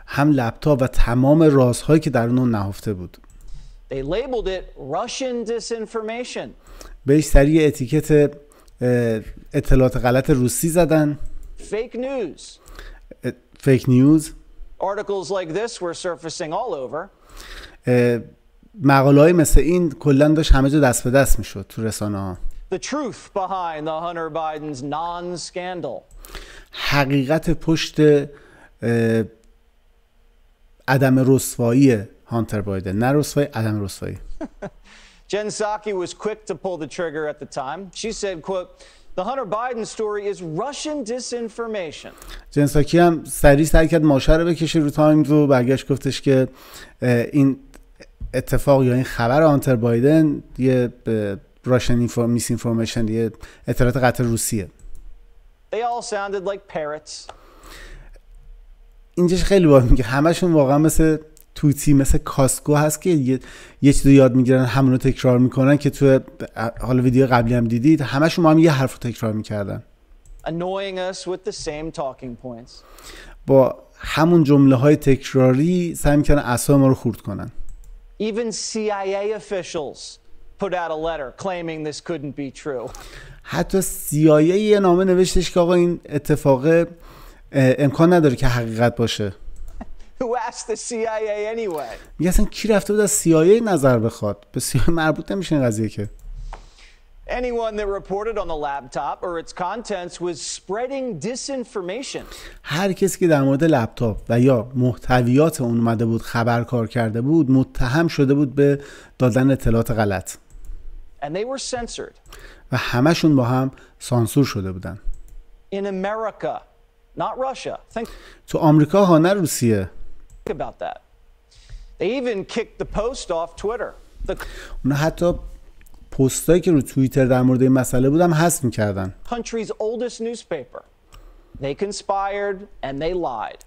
هم لپتاپ و تمام رازهایی که در اون نهفته بود بهش سریع اتیکت اطلاعات غلط روسی زدن. fake news. Fake news. Articles like this were surfacing all over. مقاله های مثل این کلا داشت همه جا دست به دست میشد تو رسانه ها. The truth behind the Hunter Biden's non-scandal. حقیقت پشت عدم رسوایی هانتر بایدن نه رسوایی عدم رسوایی Jen Psaki was quick to pull the trigger at the time. She said, quote, The Hunter Biden story جنساکی هم سریع سعی کرد ماشه رو بکشه رو تایمز و برگشت گفتش که این اتفاق یا این خبر آنتر بایدن یه راشن میس اینفورمیشن یه اطلاعات قطع روسیه They all sounded like parrots. اینجاش خیلی باید میگه همشون واقعا مثل توتی مثل کاسکو هست که یه, یه چیزی یاد میگیرن همون رو تکرار میکنن که تو حالا ویدیو قبلی هم دیدید همشون هم یه حرف رو تکرار میکردن با همون جمله های تکراری سعی میکنن اعصاب ما رو خورد کنن Even CIA officials put out a letter claiming this couldn't be true. حتی CIA یه نامه نوشتش که آقا این اتفاق امکان نداره که حقیقت باشه. میگه اصلا کی رفته بود از CIA نظر بخواد به CIA مربوط نمیشه این قضیه که Anyone that reported on the laptop or its contents was spreading disinformation. هر کسی که در مورد لپتاپ و یا محتویات اون اومده بود خبر کار کرده بود متهم شده بود به دادن اطلاعات غلط. And they were censored. و همشون با هم سانسور شده بودن. In America, not Russia. Think... تو آمریکا ها نه روسیه. about that. They even kicked the post off Twitter. The اونا حتی پستایی که رو توییتر در مورد این مسئله بودم حذف می‌کردن. Country's oldest newspaper. They conspired and they lied.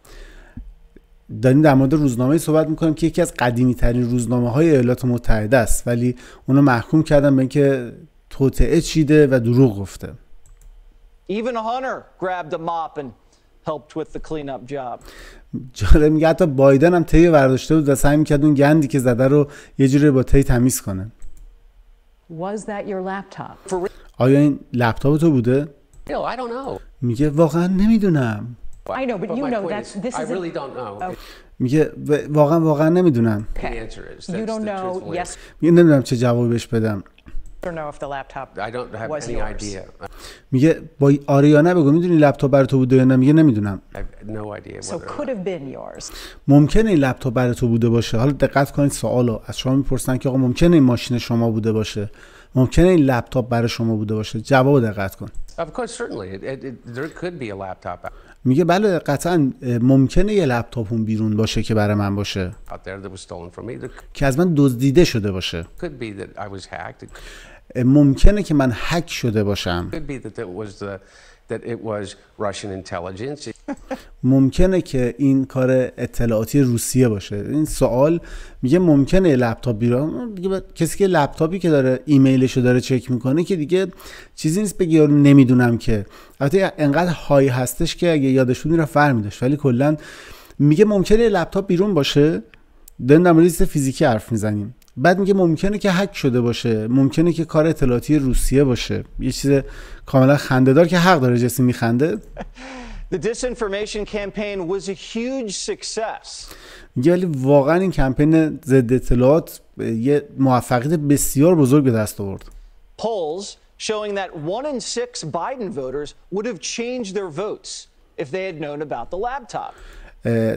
داریم در مورد روزنامه صحبت میکنیم که یکی از قدیمی ترین روزنامه های ایالات متحده است ولی اونو محکوم کردن به اینکه توطعه چیده و دروغ گفته Even Hunter grabbed a mop and helped with the cleanup job. جالب میگه حتی بایدن هم طی ورداشته بود و سعی میکرد اون گندی که زده رو یه جوری با طی تمیز کنه آیا این لپتاپ تو بوده؟ میگه واقعا نمیدونم میگه واقعا واقعا نمیدونم میگه نمیدونم چه جوابی بهش بدم میگه با نه بگو میدونی لپتاپ برای تو بوده یا نه میگه نمیدونم ممکنه این لپتاپ برای تو بوده باشه حالا دقت کنید سوالو از شما میپرسن که آقا ممکنه این ماشین شما بوده باشه ممکنه این لپتاپ برای شما بوده باشه جواب دقت کن میگه بله قطعا ممکنه یه لپتاپ اون بیرون باشه که برای من باشه که از من دزدیده شده باشه ممکنه که من هک شده باشم ممکنه که این کار اطلاعاتی روسیه باشه این سوال میگه ممکنه لپتاپ بیرام کسی که لپتاپی که داره ایمیلشو داره چک میکنه که دیگه چیزی نیست بگی نمیدونم که البته انقدر های هستش که اگه یادش رو میره فر ولی کلا میگه ممکنه لپتاپ بیرون باشه داریم در فیزیکی حرف میزنیم بعد میگه ممکنه که هک شده باشه ممکنه که کار اطلاعاتی روسیه باشه یه چیز کاملا خندهدار که حق داره جسی میخنده The disinformation campaign was a huge success. ولی واقعا این کمپین ضد اطلاعات یه موفقیت بسیار بزرگ به دست آورد. Polls showing that one in six Biden voters would have changed their votes if they had known about the laptop.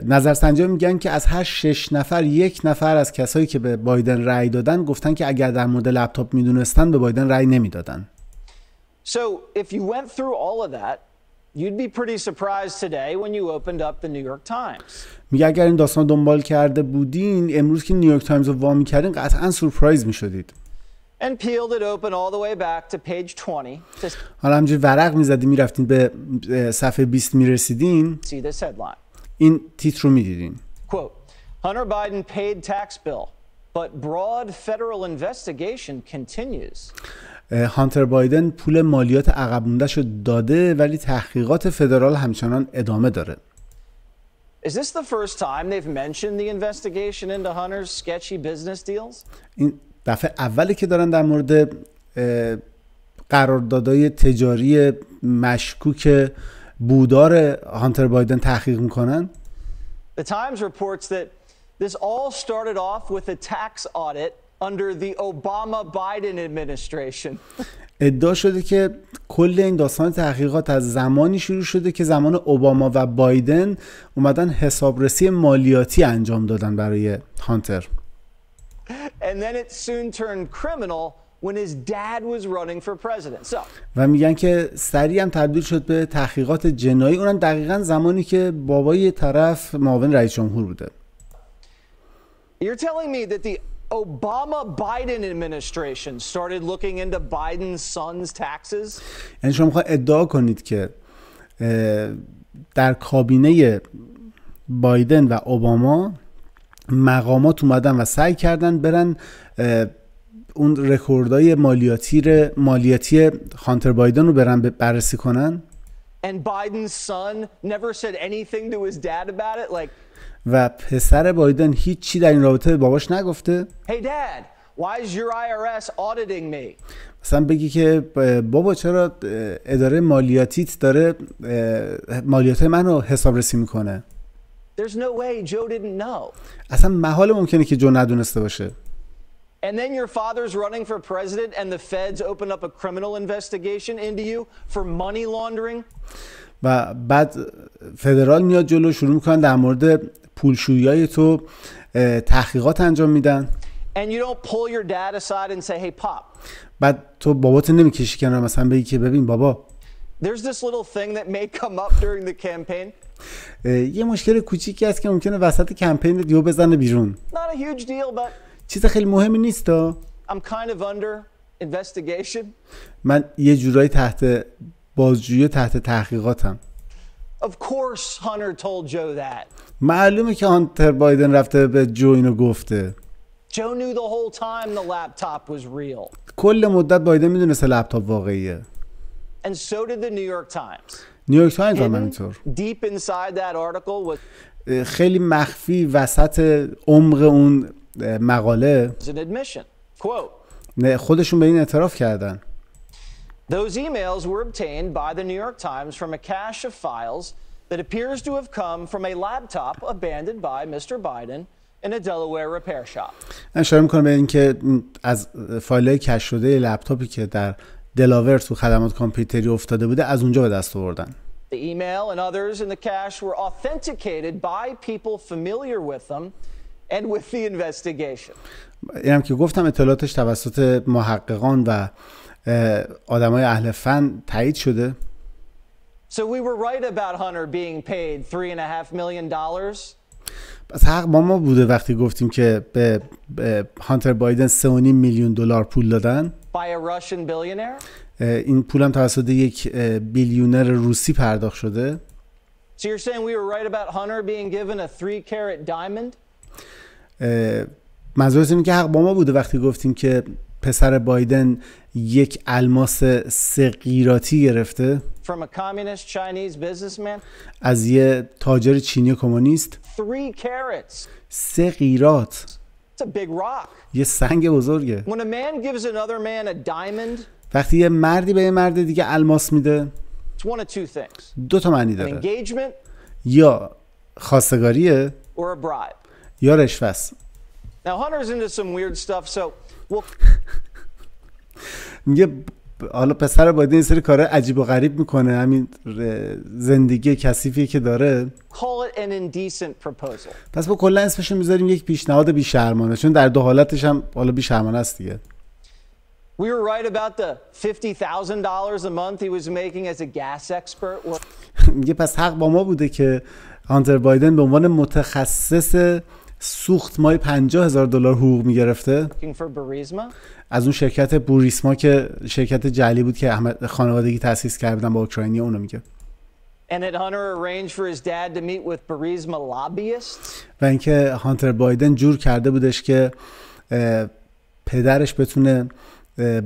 نظرسنجی میگن که از هر شش نفر یک نفر از کسایی که به بایدن رأی دادن گفتن که اگر در مورد لپتاپ میدونستن به بایدن رأی نمیدادن So if you went through all of that You'd be pretty surprised today when you opened up the New York Times. میگه اگر این داستان دنبال کرده بودین امروز که نیویورک تایمز رو وا میکردین قطعا سورپرایز میشدید and peeled it open all the way back to page 20 حالا همجوری ورق میزدی میرفتین به صفحه 20 میرسیدین see this headline این تیتر رو میدیدین Hunter Biden paid tax bill, but broad federal investigation continues. هانتر بایدن پول مالیات عقب موندهش داده ولی تحقیقات فدرال همچنان ادامه داره. Is this the first time they've mentioned the investigation into Hunter's sketchy business deals? این دفعه اولی که دارن در مورد قراردادهای تجاری مشکوک بودار هانتر بایدن تحقیق میکنن The Times reports that this all started off with a tax audit under the Obama Biden administration. ادعا شده که کل این داستان تحقیقات از زمانی شروع شده که زمان اوباما و بایدن اومدن حسابرسی مالیاتی انجام دادن برای هانتر. And then it soon turned criminal و میگن که سریع هم تبدیل شد به تحقیقات جنایی اونم دقیقا زمانی که بابای طرف معاون رئیس جمهور بوده You're telling me that the Obama Biden administration started looking into Biden's son's taxes? یعنی شما ادعا کنید که در کابینه بایدن و اوباما مقامات اومدن و سعی کردن برن اون رکوردای مالیاتی ره مالیاتی هانتر بایدن رو برن بررسی کنن و پسر بایدن هیچ چی در این رابطه به باباش نگفته مثلا بگی که بابا چرا اداره مالیاتیت داره مالیات منو حسابرسی میکنه There's no way Joe didn't know. اصلا محال ممکنه که جو ندونسته باشه and then your father's running for president and the feds open up a criminal investigation into you for money laundering و بعد فدرال میاد جلو شروع میکنن در مورد پولشویی تو تحقیقات انجام میدن and you don't pull your dad aside and say hey pop بعد تو بابات نمیکشی کنار مثلا بگی که ببین بابا there's this little thing that may come up during the campaign یه مشکل کوچیکی هست که ممکنه وسط کمپین دیو بزنه بیرون not a huge deal but چیز خیلی مهمی نیست من یه جورایی تحت بازجویی تحت تحقیقاتم معلومه که هانتر بایدن رفته به جو اینو گفته. کل مدت بایدن میدونست لپتاپ واقعیه. نیویورک تایمز هم همینطور. خیلی مخفی وسط عمق اون مقاله خودشون به این اعتراف کردن Those emails were obtained by the New York Times from a cache of files that appears to have come from a laptop abandoned by Mr. Biden in a Delaware repair shop. اشاره میکنه به اینکه از فایل کش شده لپتاپی که در دلاور تو خدمات کامپیوتری افتاده بوده از اونجا به دست آوردن. The email and others in the cache were authenticated by people familiar with them and with the investigation. هم که گفتم اطلاعاتش توسط محققان و آدمای اهل فن تایید شده. So we were right about Hunter being paid three and a half million dollars. پس حق با ما بوده وقتی گفتیم که به, به هانتر بایدن 3.5 میلیون دلار پول دادن. By a Russian billionaire. این پولم توسط یک بیلیونر روسی پرداخت شده. So you're saying we were right about Hunter being given a three carat diamond? منظورت اینه که حق با ما بوده وقتی گفتیم که پسر بایدن یک الماس سقیراتی گرفته از یه تاجر چینی کمونیست سه قیرات یه سنگ بزرگه وقتی یه مردی به یه مرد دیگه الماس میده دو تا معنی داره یا خواستگاریه یا رشوست میگه حالا پسر باید این سری کار عجیب و غریب میکنه همین زندگی کثیفی که داره پس با کلا اسمش میذاریم یک پیشنهاد بیشرمانه چون در دو حالتش هم حالا بیشرمانه است دیگه We were right about the $50,000 a month he was making as a gas expert. [laughs] میگه پس حق با ما بوده که هانتر بایدن به عنوان متخصص سوخت مای 50 هزار دلار حقوق میگرفته از اون شرکت بوریسما که شرکت جلی بود که احمد خانوادگی کرده کردن با اوکراینی اونو میگه و اینکه هانتر بایدن جور کرده بودش که پدرش بتونه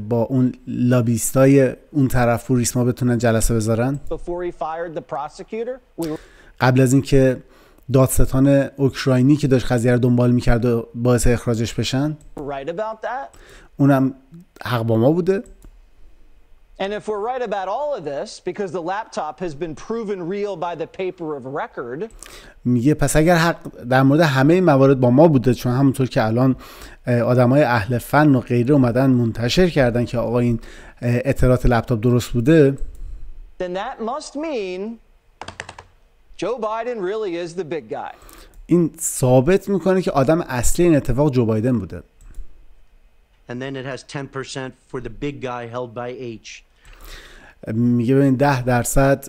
با اون لابیستای اون طرف بوریسما بتونن جلسه بذارن قبل از اینکه دادستان اوکراینی که داشت قضیه رو دنبال میکرد و باعث اخراجش بشن اونم حق با ما بوده And میگه پس اگر حق در مورد همه این موارد با ما بوده چون همونطور که الان آدمای اهل فن و غیره اومدن منتشر کردن که آقا این اطلاعات لپتاپ درست بوده then that must mean جو بایدن really is the big guy. این ثابت میکنه که آدم اصلی این اتفاق جو بایدن بوده. And then it has 10% for the big guy held by H. میگه ببین 10 درصد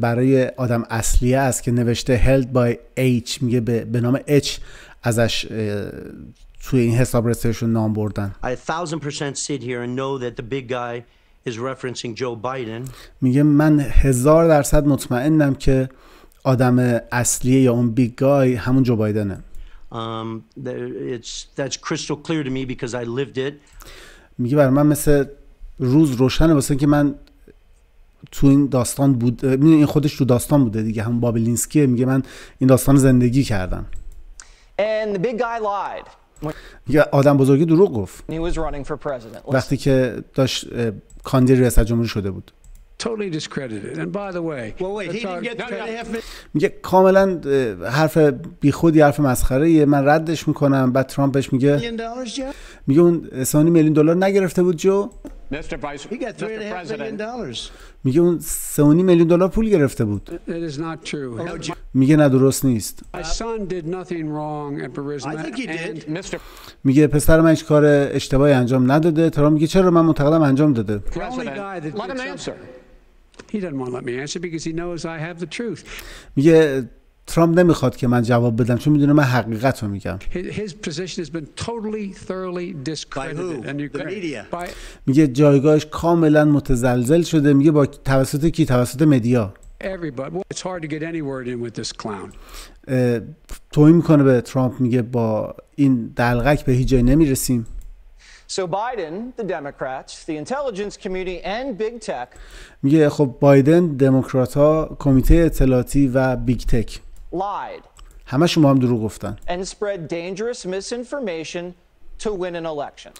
برای آدم اصلی است که نوشته held by H میگه به نام H ازش توی این حساب رسیوشن نام بردن. I 1000% sit here and know that the big guy is referencing Joe Biden. میگه من 1000 درصد مطمئنم که آدم اصلی یا اون بیگ گای همون جو بایدنه um, میگه برای من مثل روز روشنه واسه که من تو این داستان بود این خودش تو داستان بوده دیگه هم بابلینسکی میگه من این داستان زندگی کردم یا آدم بزرگی دروغ گفت وقتی که داشت کاندید ریاست جمهوری شده بود totally discredited. And by the way, well, wait, he didn't get the half میگه کاملا حرف بیخودی حرف مسخره من ردش میکنم بعد ترامپ بهش میگه میگه اون سانی میلیون دلار نگرفته بود جو Mr. Vice, he got three and a half million dollars. میگه اون سه میلیون دلار پول گرفته بود. Oh, میگه نه درست نیست. میگه پسر من هیچ کار اشتباهی انجام نداده. ترامپ میگه چرا من معتقدم انجام داده. Let him answer. میگه ترامپ نمیخواد که من جواب بدم چون میدونه من حقیقت رو میگم میگه جایگاهش کاملا متزلزل شده میگه با توسط کی توسط مدیا توهین میکنه به ترامپ میگه با این دلغک به هیچ جایی نمیرسیم So Biden, the Democrats, the intelligence community and big tech. میگه خب بایدن دموکرات ها کمیته اطلاعاتی و بیگ تک lied. همه شما هم دروغ گفتن. And spread dangerous misinformation to win an election.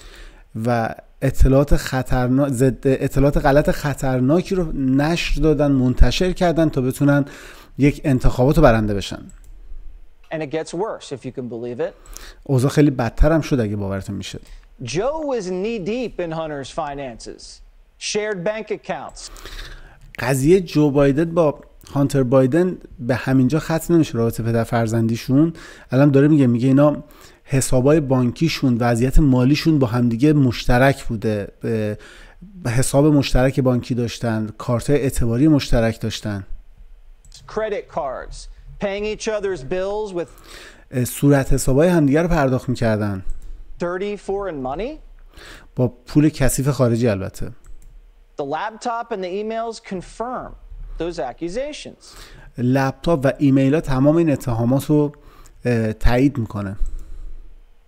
و اطلاعات خطرناک ضد اطلاعات غلط خطرناکی رو نشر دادن منتشر کردن تا بتونن یک انتخابات رو برنده بشن and it gets worse if you can believe it اوضاع خیلی بدتر هم شد اگه باورتون میشه Joe was knee deep in Hunter's finances, shared bank accounts. قضیه جو بایدن با هانتر بایدن به همینجا ختم نمیشه رابطه پدر فرزندیشون الان داره میگه میگه اینا حسابای بانکیشون وضعیت مالیشون با همدیگه مشترک بوده به حساب مشترک بانکی داشتن کارت اعتباری مشترک داشتن صورت حسابای همدیگه رو پرداخت میکردن dirty foreign money. با پول کثیف خارجی البته. The laptop and the emails confirm those accusations. لپتاپ و ایمیل ها تمام این اتهامات رو تایید میکنه.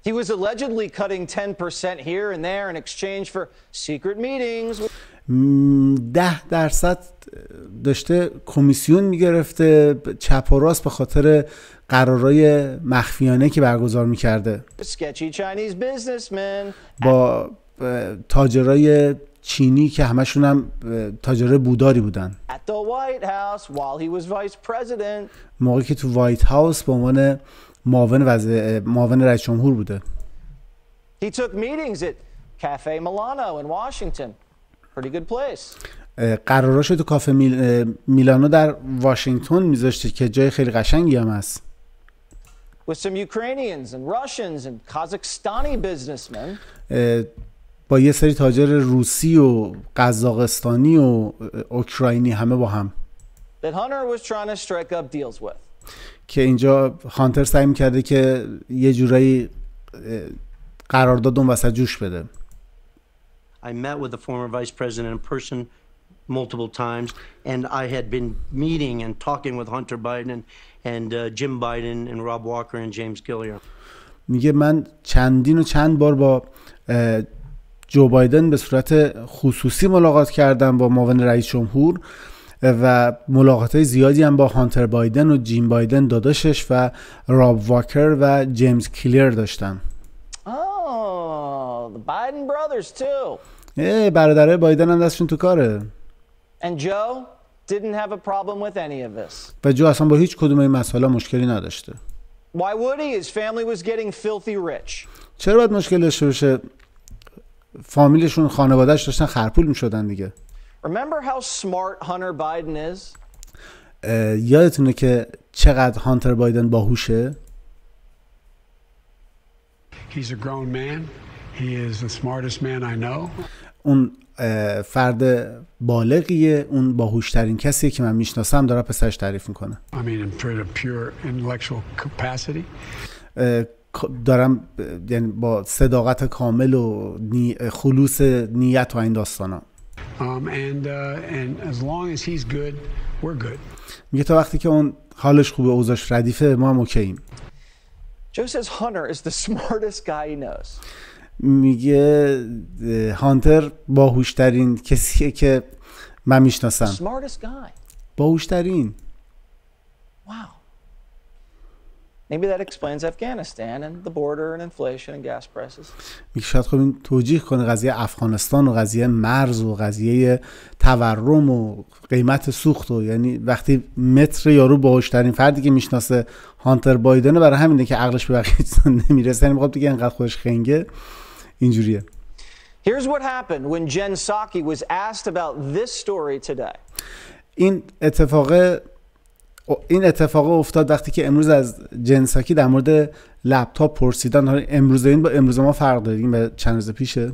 He was allegedly cutting 10% here and there in exchange for secret meetings. ده درصد داشته کمیسیون میگرفته چپ و راست به خاطر قرارای مخفیانه که برگزار میکرده با تاجرای چینی که همشون هم تاجره بوداری بودن موقعی که تو وایت هاوس به عنوان معاون وز... معاون رئیس جمهور بوده He took meetings at Cafe Milano in Washington. قراراش تو کافه میلانو در واشنگتن میذاشته که جای خیلی قشنگی هم هست با یه سری تاجر روسی و قزاقستانی و اوکراینی همه با هم که اینجا هانتر سعی کرده که یه جورایی قرارداد اون وسط جوش بده I met with the former vice president in person multiple times, and I had been meeting and talking with Hunter Biden and, uh, Jim Biden and Rob Walker and James Gilliar. میگه من چندین و چند بار با جو بایدن به صورت خصوصی ملاقات کردم با معاون رئیس جمهور و ملاقات زیادی هم با هانتر بایدن و جیم بایدن داداشش و راب واکر و جیمز کلیر داشتم آه Biden brothers too. ای برادرای بایدن هم دستشون تو کاره. And Joe didn't have a problem with any of this. و جو اصلا با هیچ کدوم این مسائل مشکلی نداشته. Why would he? His family was getting filthy rich. چرا باید مشکل داشته باشه؟ فامیلشون خانوادهش داشتن خرپول میشدن دیگه. Remember how smart Hunter Biden is? یادتونه که چقدر هانتر بایدن باهوشه؟ He's a grown man. He is the smartest man I know. اون فرد بالغیه اون باهوشترین کسی که من میشناسم داره پسرش تعریف میکنه I mean, pure intellectual capacity. دارم یعنی با صداقت کامل و خلوص نیت و این داستانا um, uh, میگه تا وقتی که اون حالش خوبه اوزاش ردیفه ما هم اوکییم Joe says Hunter is the [laughs] smartest guy he knows. میگه هانتر باهوشترین کسیه که من میشناسم باهوشترین wow. میگه شاید خب این توجیح کنه قضیه افغانستان و قضیه مرز و قضیه تورم و قیمت سوخت و یعنی وقتی متر یارو باهوشترین فردی که میشناسه هانتر بایدنه برای همینه که عقلش به بقیه نمیرسه یعنی میخواد دیگه انقدر خودش خنگه اینجوریه Here's what happened when Jen Psaki was asked about this story today. این اتفاق این اتفاق افتاد وقتی که امروز از جنساکی در مورد لپتاپ پرسیدن حالا امروز این با امروز ما فرق داریم به چند روز پیشه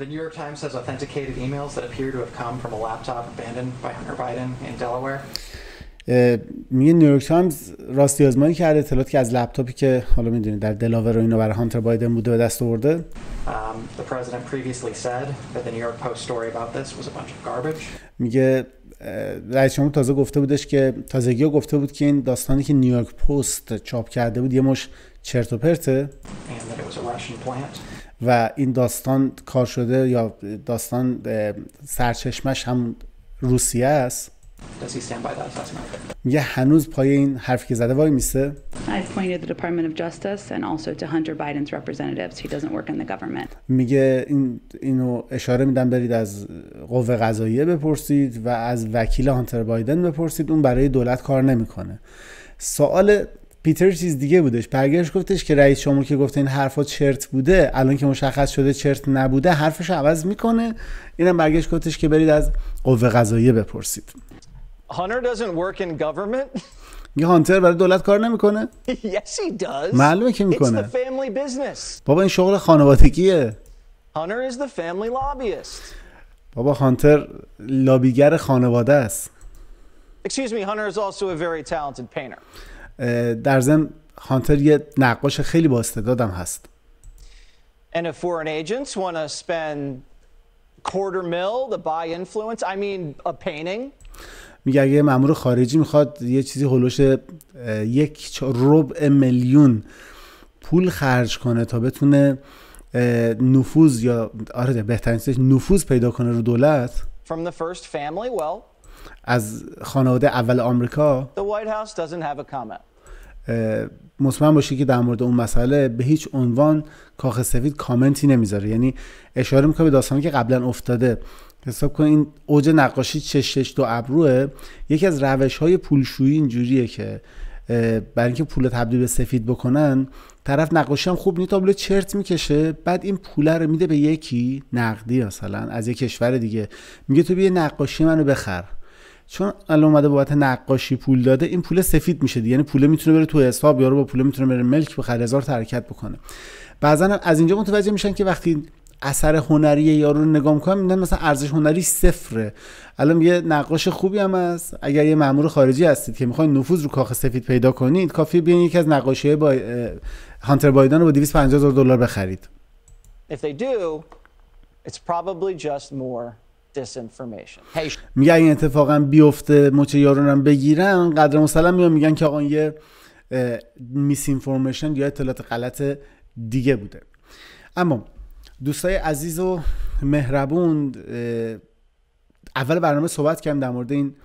The New York Times has authenticated emails that appear to have come from a laptop abandoned by Hunter Biden in Delaware. میگه نیویورک تایمز راستی آزمایی کرده اطلاعاتی که از لپتاپی که حالا میدونید در دلاور و اینو برای هانتر بایدن بوده به دست آورده um، میگه رئیس جمهور تازه گفته بودش که تازگی ها گفته بود که این داستانی که نیویورک پست چاپ کرده بود یه مش چرت و پرته و این داستان کار شده یا داستان سرچشمش هم روسیه است یه هنوز پای این حرفی که زده وای میسته میگه این اینو اشاره میدم برید از قوه قضاییه بپرسید و از وکیل هانتر بایدن بپرسید اون برای دولت کار نمیکنه. سوال پیتر چیز دیگه بودش برگشت گفتش که رئیس شما که گفته این حرفا چرت بوده الان که مشخص شده چرت نبوده حرفش عوض میکنه اینم برگشت گفتش که برید از قوه قضاییه بپرسید Hunter doesn't work in government. میگه هانتر برای دولت کار نمیکنه؟ yes he does. معلومه که میکنه. It's the family business. بابا این شغل خانوادگیه. Hunter is the family lobbyist. بابا هانتر لابیگر خانواده است. Excuse me, Hunter is also a very talented painter. در زم هانتر یه نقاش خیلی با استعدادم هست. And if foreign agents want to spend quarter mil to buy influence, I mean a painting. میگه اگه مامور خارجی میخواد یه چیزی هلوش یک ربع میلیون پول خرج کنه تا بتونه نفوذ یا آره بهترین نفوذ پیدا کنه رو دولت از خانواده اول آمریکا the White مطمئن باشی که در مورد اون مسئله به هیچ عنوان کاخ سفید کامنتی نمیذاره یعنی اشاره میکنه به داستانی که قبلا افتاده حساب کن این اوج نقاشی چشش دو ابروه یکی از روش های پولشویی اینجوریه که برای اینکه پول تبدیل به سفید بکنن طرف نقاشی هم خوب نیست تابلو چرت میکشه بعد این پوله رو میده به یکی نقدی مثلا از یک کشور دیگه میگه تو بیا نقاشی منو بخر چون الان اومده بابت نقاشی پول داده این پول سفید میشه دیگه یعنی پوله میتونه بره تو حساب یارو با پول میتونه بره ملک بخره هزار حرکت بکنه بعضا از اینجا متوجه میشن که وقتی اثر هنری یارو رو نگاه میکنم میدونم مثلا ارزش هنری صفره الان یه نقاش خوبی هم هست اگر یه مامور خارجی هستید که میخواین نفوذ رو کاخ سفید پیدا کنید کافی بیان یکی از نقاشی با هانتر بایدن رو با 250 هزار دلار بخرید میگه اگه اتفاقا بیفته مچه یارو رو بگیرن قدر مسلم میگن که آقا یه میس یا اطلاعات غلط دیگه بوده اما دوستای عزیز و مهربون اول برنامه صحبت کردیم در مورد این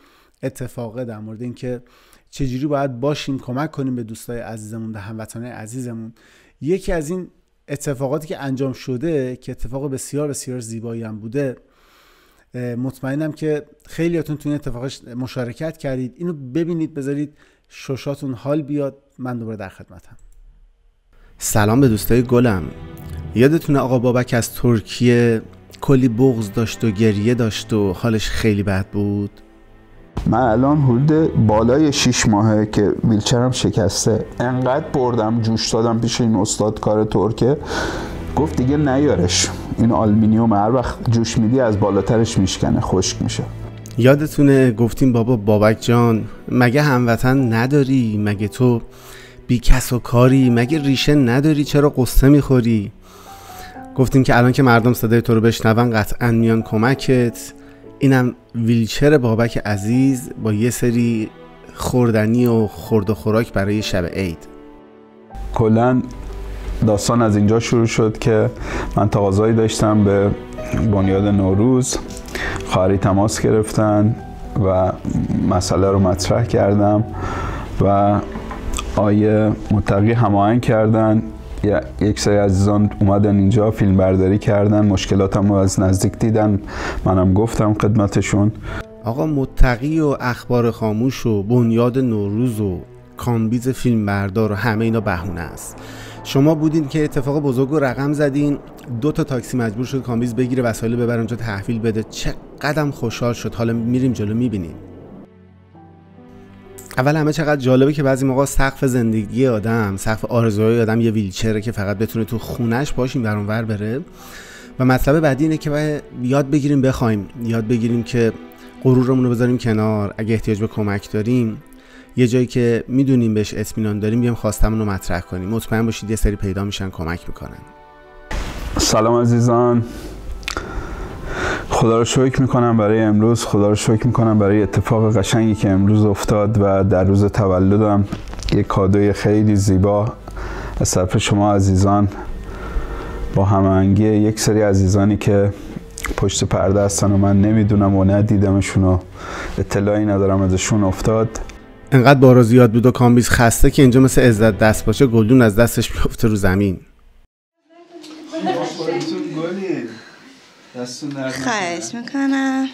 اتفاقه در مورد اینکه چجوری باید باشیم کمک کنیم به دوستای عزیزمون به هموطنای عزیزمون یکی از این اتفاقاتی که انجام شده که اتفاق بسیار بسیار زیبایی هم بوده مطمئنم که خیلیاتون تو این اتفاقش مشارکت کردید اینو ببینید بذارید ششاتون حال بیاد من دوباره در خدمتم سلام به دوستای گلم یادتونه آقا بابک از ترکیه کلی بغز داشت و گریه داشت و حالش خیلی بد بود من الان حدود بالای 6 ماهه که ویلچرم شکسته انقدر بردم جوش دادم پیش این استاد کار ترکه گفت دیگه نیارش این آلمینیوم هر وقت جوش میدی از بالاترش میشکنه خشک میشه یادتونه گفتیم بابا بابک جان مگه هموطن نداری مگه تو بی و کاری مگه ریشه نداری چرا قصه میخوری گفتیم که الان که مردم صدای تو رو بشنون قطعا میان کمکت اینم ویلچر بابک عزیز با یه سری خوردنی و خورد و خوراک برای شب عید کلا داستان از اینجا شروع شد که من تقاضایی داشتم به بنیاد نوروز خاری تماس گرفتن و مسئله رو مطرح کردم و آیه متقی هماهنگ کردن یک سری عزیزان اومدن اینجا فیلم برداری کردن مشکلاتم رو از نزدیک دیدن منم گفتم خدمتشون آقا متقی و اخبار خاموش و بنیاد نوروز و کانبیز فیلم بردار و همه اینا بهونه است شما بودین که اتفاق بزرگ رو رقم زدین دو تا تاکسی مجبور شد کانبیز بگیره وسایل ببره اونجا تحویل بده چقدرم خوشحال شد حالا میریم جلو میبینیم اول همه چقدر جالبه که بعضی موقع سقف زندگی آدم سقف آرزوهای آدم یه ویلچره که فقط بتونه تو خونش باشیم بر اونور بره و مطلب بعدی اینه که یاد بگیریم بخوایم یاد بگیریم که غرورمون رو بذاریم کنار اگه احتیاج به کمک داریم یه جایی که میدونیم بهش اطمینان داریم بیام خواستمون رو مطرح کنیم مطمئن باشید یه سری پیدا میشن کمک میکنن سلام عزیزان خدا رو شکر میکنم برای امروز خدا رو شکر میکنم برای اتفاق قشنگی که امروز افتاد و در روز تولدم یک کادوی خیلی زیبا از طرف شما عزیزان با هماهنگی یک سری عزیزانی که پشت پرده هستن و من نمیدونم و ندیدمشون و اطلاعی ندارم ازشون افتاد انقدر بارا زیاد بود و کامبیز خسته که اینجا مثل عزت دست باشه گلدون از دستش بیفته رو زمین خواهش میکنم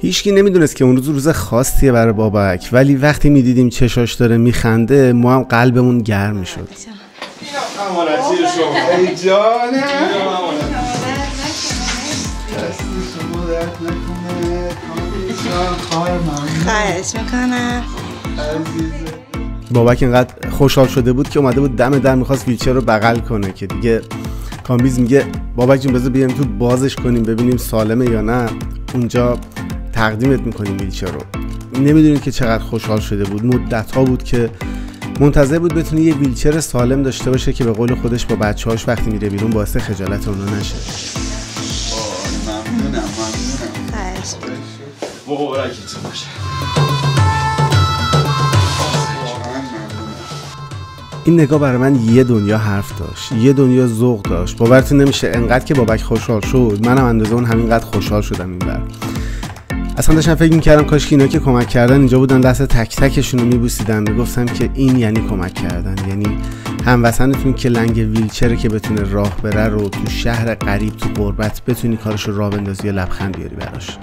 هیچکی نمیدونست که اون روز روز خاصیه برای بابک ولی وقتی میدیدیم چشاش داره میخنده ما هم قلبمون گرم میشد بابک اینقدر خوشحال شده بود که اومده بود دم در میخواست ویلچر رو بغل کنه که دیگه کامبیز میگه بابک جون بذار بیایم تو بازش کنیم ببینیم سالمه یا نه اونجا تقدیمت میکنیم ویلچر رو نمیدونیم که چقدر خوشحال شده بود مدت ها بود که منتظر بود بتونه یه ویلچر سالم داشته باشه که به قول خودش با بچه هاش وقتی میره بیرون باعث خجالت اونا نشه ممنونم ممنونم این نگاه برای من یه دنیا حرف داشت یه دنیا ذوق داشت باورتون نمیشه انقدر که بابک خوشحال شد منم اندازه اون همینقدر خوشحال شدم این بر. اصلا داشتم فکر میکردم کاش که اینا که کمک کردن اینجا بودن دست تک تکشون رو میبوسیدم میگفتم که این یعنی کمک کردن یعنی هموطنتون که لنگ ویلچر که بتونه راه بره رو تو شهر غریب تو قربت بتونی کارش رو راه بندازی یا لبخند بیاری براش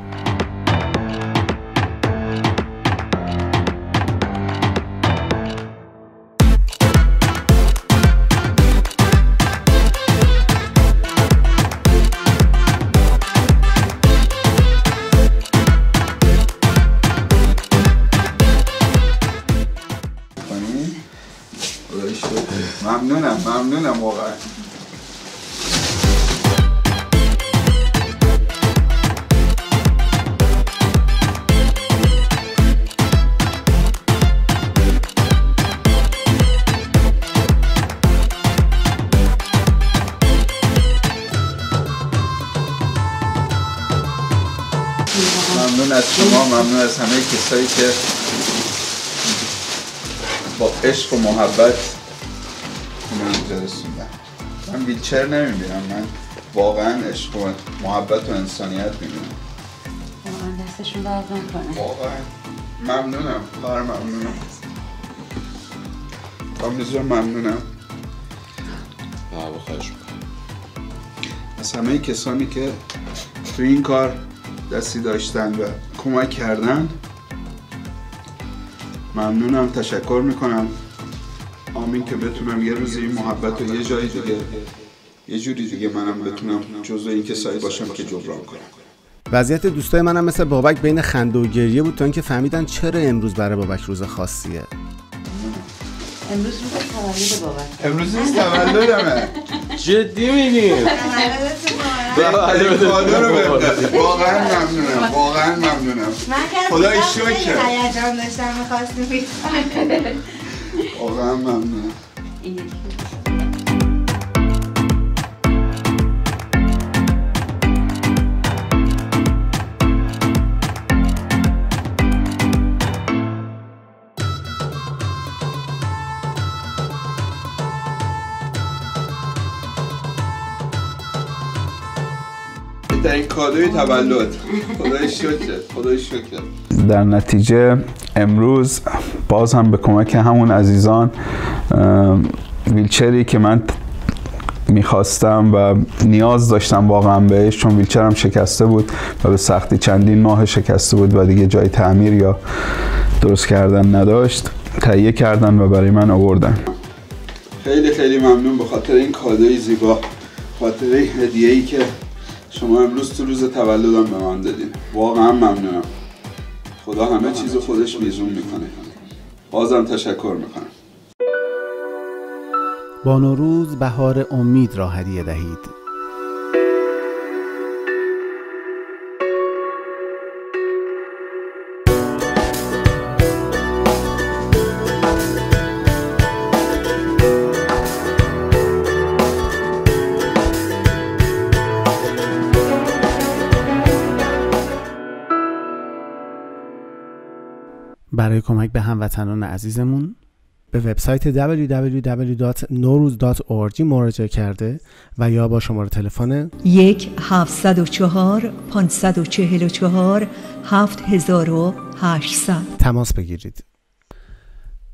ممنون از همه کسایی که با عشق و محبت من اینجا رسوندن من ویلچر نمیبینم من واقعا عشق و محبت و انسانیت میبینم واقعا دستشون درد نکنه واقعا ممنونم بار ممنونم آمیزو ممنونم خواهش بخواهش از همه کسانی که تو این کار دستی داشتن و کمک کردن ممنونم تشکر میکنم آمین که بتونم یه روزی این محبت رو یه جایی دیگه یه جوری دیگه منم بتونم جزء این کسایی باشم که جبران کنم وضعیت دوستای منم مثل بابک بین خنده و گریه بود تا اینکه فهمیدن چرا امروز برای بابک روز خاصیه امروز روز تولد بابک امروز روز تولدمه جدی میگیم بله، بله. خدا رو بله. بندازید واقعا ممنونم واقعا ممنونم خدای شکر هیجان داشتم میخواستم واقعا ممنونم بهترین کادوی تولد خدای شکر در نتیجه امروز باز هم به کمک همون عزیزان ویلچری که من میخواستم و نیاز داشتم واقعا بهش چون ویلچرم شکسته بود و به سختی چندین ماه شکسته بود و دیگه جای تعمیر یا درست کردن نداشت تهیه کردن و برای من آوردن خیلی خیلی ممنون به خاطر این کادوی زیبا خاطر هدیه ای که شما امروز تو روز تولدم به من دادین واقعا ممنونم خدا همه چیز خودش میزون میکنه بازم تشکر میکنم با نوروز بهار امید را هدیه دهید برای کمک به هموطنان عزیزمون به وبسایت www.noruz.org مراجعه کرده و یا با شماره تلفن 1 704 544 7800 تماس بگیرید.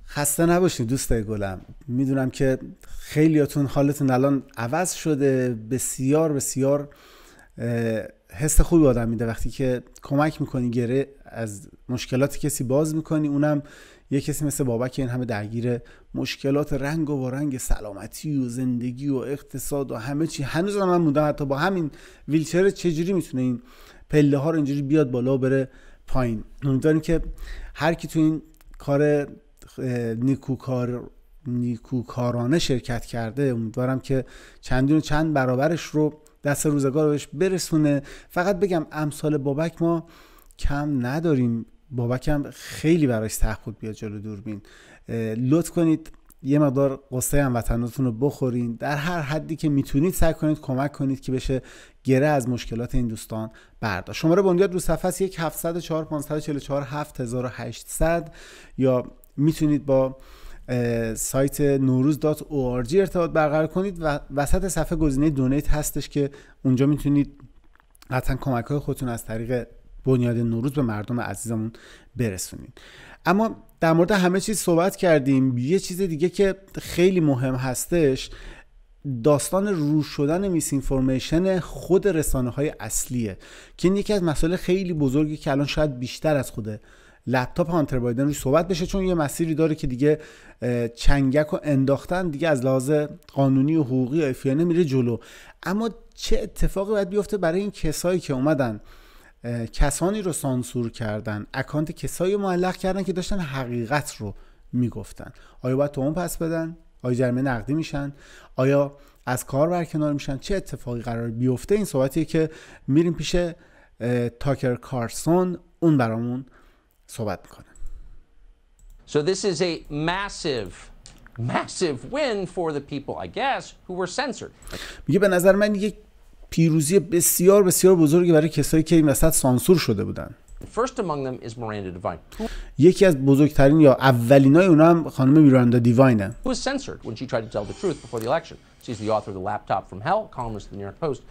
خسته نباشید دوستای گلم میدونم که خیلیاتون حالتون الان عوض شده بسیار بسیار حس خوبی آدم میده وقتی که کمک میکنی گره از مشکلات کسی باز میکنی اونم یه کسی مثل بابک این همه درگیر مشکلات رنگ و رنگ سلامتی و زندگی و اقتصاد و همه چی هنوز هم من حتی با همین ویلچر چجوری میتونه این پله ها رو اینجوری بیاد بالا و بره پایین امیدواریم که هر کی تو این کار نیکوکار نیکوکارانه شرکت کرده امیدوارم که چندین و چند برابرش رو دست روزگار بهش برسونه فقط بگم امثال بابک ما کم نداریم بابک هم خیلی براش تعهد بیاد بیا جلو دوربین لطف کنید یه مقدار قصه وطنتون رو بخورین در هر حدی که میتونید سعی کنید کمک کنید که بشه گره از مشکلات این دوستان برداشت شماره بنیاد رو صفحه است 1704 یا میتونید با سایت نوروز دات ارتباط برقرار کنید و وسط صفحه گزینه دونیت هستش که اونجا میتونید قطعا کمک های خودتون از طریق بنیاد نوروز به مردم عزیزمون برسونید اما در مورد همه چیز صحبت کردیم یه چیز دیگه که خیلی مهم هستش داستان رو شدن میس اینفورمیشن خود رسانه های اصلیه که این یکی از مسائل خیلی بزرگی که الان شاید بیشتر از خوده لپتاپ هانتر بایدن روش صحبت بشه چون یه مسیری داره که دیگه چنگک و انداختن دیگه از لحاظ قانونی و حقوقی و میره جلو اما چه اتفاقی باید بیفته برای این کسایی که اومدن کسانی رو سانسور کردن اکانت کسایی معلق کردن که داشتن حقیقت رو میگفتن آیا باید تو اون پس بدن آیا جریمه نقدی میشن آیا از کار برکنار میشن چه اتفاقی قرار بیفته این صحبتیه که میریم پیش تاکر کارسون اون برامون صحبت میکنه So this is a massive massive win for the people I guess who were censored. میگه به نظر من یک پیروزی بسیار بسیار بزرگی برای کسایی که این وسط سانسور شده بودن. First among them is Miranda Devine. یکی از بزرگترین یا اولینای اونها هم خانم میراندا دیواینه. Who was censored when she tried to tell the truth before the election. She's the author of The Laptop from Hell, columnist of the New York Post.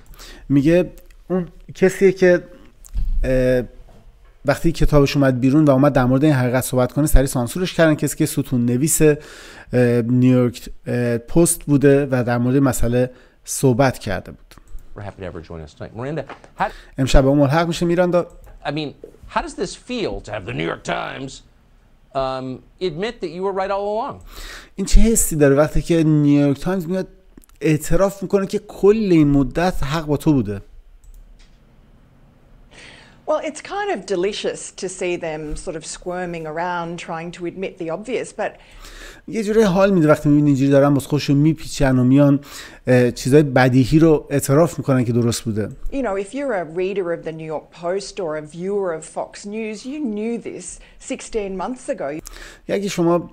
میگه اون کسی که وقتی کتابش اومد بیرون و اومد در مورد این حقیقت صحبت کنه سری سانسورش کردن کسی که ستون نویس نیویورک پست بوده و در مورد مسئله صحبت کرده بود امشب به اون ملحق میشه میراندا این چه حسی داره وقتی که نیویورک تایمز میاد اعتراف میکنه که کل این مدت حق با تو بوده Well, it's kind of delicious to see them sort of squirming around trying to admit the obvious, but یه جوری حال میده وقتی میبینی اینجوری دارن از خودشون میپیچن و میان چیزای بدیهی رو اعتراف میکنن که درست بوده. You know, if you're a reader of the New York Post or a viewer of Fox News, you knew this 16 months ago. اگه شما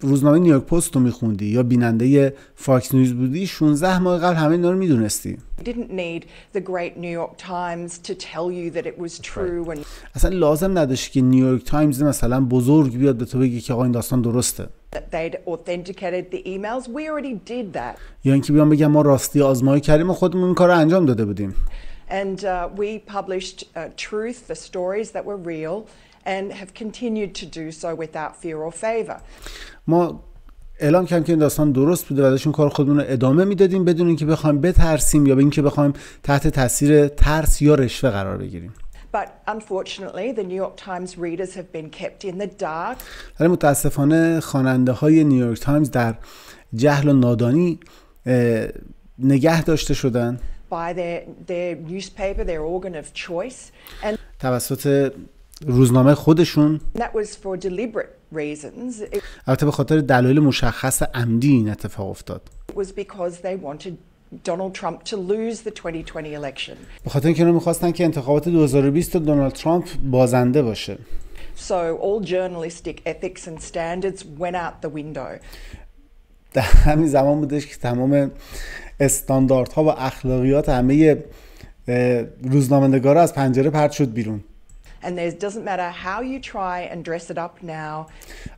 روزنامه نیویورک پست رو میخوندی یا بیننده فاکس نیوز بودی 16 ماه قبل همه اینا رو میدونستی اصلا لازم نداشت که نیویورک تایمز مثلا بزرگ بیاد به تو بگی که آقا این داستان درسته یا اینکه بیان بگم ما راستی آزمایی کردیم و خودمون این کار رو انجام داده بودیم and have continued to do so without fear or favor. ما اعلام کردیم که این داستان درست بوده و داشتیم کار خودمون رو ادامه میدادیم بدون اینکه بخوایم بترسیم یا به اینکه بخوایم تحت تاثیر ترس یا رشوه قرار بگیریم But unfortunately, the New York Times readers have been kept in the dark. ولی متاسفانه خواننده های نیویورک تایمز در جهل و نادانی نگه داشته شدن. By their, their newspaper, their organ of choice. And... توسط روزنامه خودشون البته به خاطر دلایل مشخص عمدی این اتفاق افتاد به خاطر اینکه میخواستن که انتخابات 2020 دونالد ترامپ بازنده باشه در [laughs] همین زمان بودش که تمام استانداردها و اخلاقیات همه روزنامه‌نگارا از پنجره پرت شد بیرون. and there doesn't matter how you try and dress it up now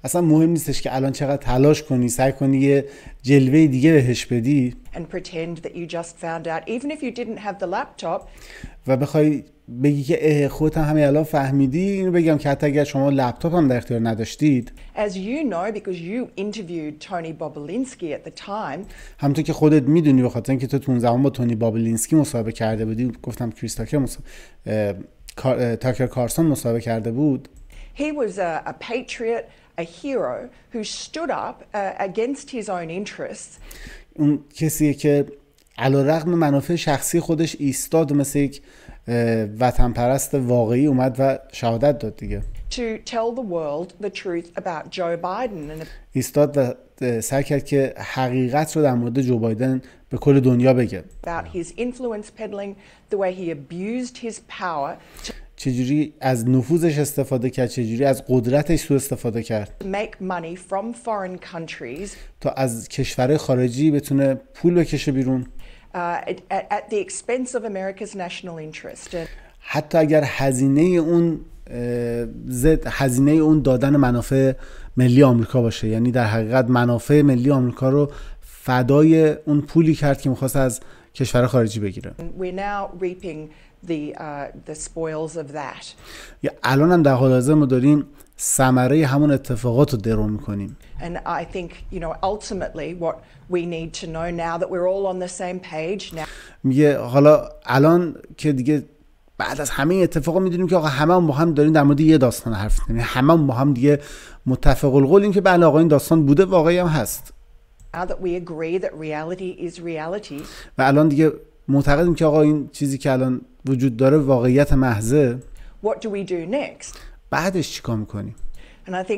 اصلا مهم نیستش که الان چقدر تلاش کنی سعی کنی یه جلوه دیگه بهش بدی and pretend that you just found out even if you didn't have the laptop و بخوای بگی که خودت هم همین الان فهمیدی اینو بگم که حتی اگر شما لپتاپ هم در اختیار نداشتید as you know because you interviewed Tony Bobolinsky at the time همونطور که خودت میدونی بخاطر اینکه تو اون زمان با تونی بابلینسکی مصاحبه کرده بودی گفتم کریستاکر مصاحبه تاکر کارسون مصاحبه کرده بود He was a, a اون کسی که علا منافع شخصی خودش ایستاد مثل یک وطن پرست واقعی اومد و شهادت داد دیگه. ایستاد و سعی کرد که حقیقت رو در مورد جو بایدن به کل دنیا بگه چجوری از نفوذش استفاده کرد چجوری از قدرتش سو استفاده کرد تا از کشور خارجی بتونه پول بکشه بیرون uh, حتی اگر هزینه اون زد هزینه اون دادن منافع ملی آمریکا باشه یعنی در حقیقت منافع ملی آمریکا رو فدای اون پولی کرد که میخواست از کشور خارجی بگیره uh, الان هم در حال حاضر ما داریم ثمره همون اتفاقات رو درو میکنیم میگه حالا الان که دیگه بعد از همه اتفاقا میدونیم که آقا همه هم با هم داریم در مورد یه داستان حرف میزنیم یعنی همه هم با هم دیگه متفق القول این که بله آقا این داستان بوده واقعی هم هست و الان دیگه معتقدیم که آقا این چیزی که الان وجود داره واقعیت محضه بعدش چیکار میکنیم And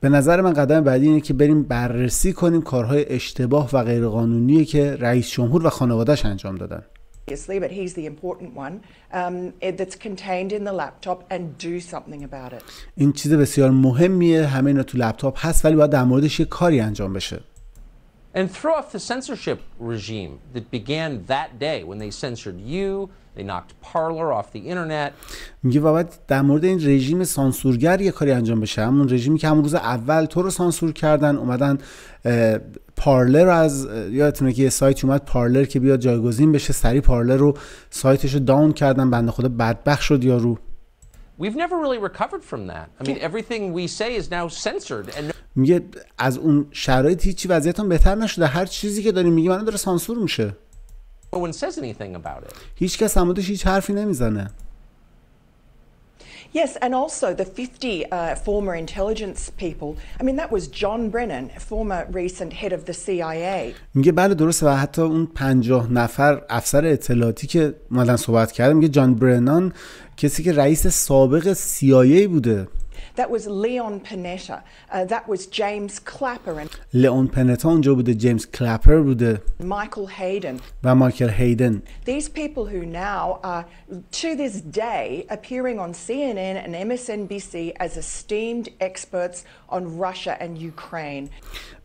به نظر من قدم بعدی اینه که بریم بررسی کنیم کارهای اشتباه و غیرقانونی که رئیس جمهور و خانوادهش انجام دادن. obviously, but he's the important one, um, that's contained in the laptop and do something about it. این چیز بسیار مهمیه همه اینا تو لپتاپ هست ولی باید در موردش یه کاری انجام بشه. And throw off the censorship regime that began that day when they censored you, they knocked Parler off the internet. میگه و باید در مورد این رژیم سانسورگر یه کاری انجام بشه. همون رژیمی که همون روز اول تو رو سانسور کردن، اومدن پارلر از یادتونه که یه سایت اومد پارلر که بیاد جایگزین بشه سری پارلر رو سایتش رو داون کردن بنده خدا بدبخ شد رو میگه از اون شرایط هیچی وضعیتون بهتر نشده هر چیزی که داریم میگیم الان داره سانسور میشه هیچ کس هیچ حرفی نمیزنه Yes, and also the 50 uh, former intelligence people. I mean that was John Brennan, former recent head of the CIA. میگه بله درسته و حتی اون 50 نفر افسر اطلاعاتی که مدن صحبت کردم میگه جان برنان کسی که رئیس سابق CIA بوده. That was Leon Panetta. Uh, that was James Clapper and Leon Panetta اونجا بوده جیمز کلپر بوده Michael Hayden. و Michael Hayden. These people who now are to this day appearing on CNN and MSNBC as esteemed experts on Russia and Ukraine.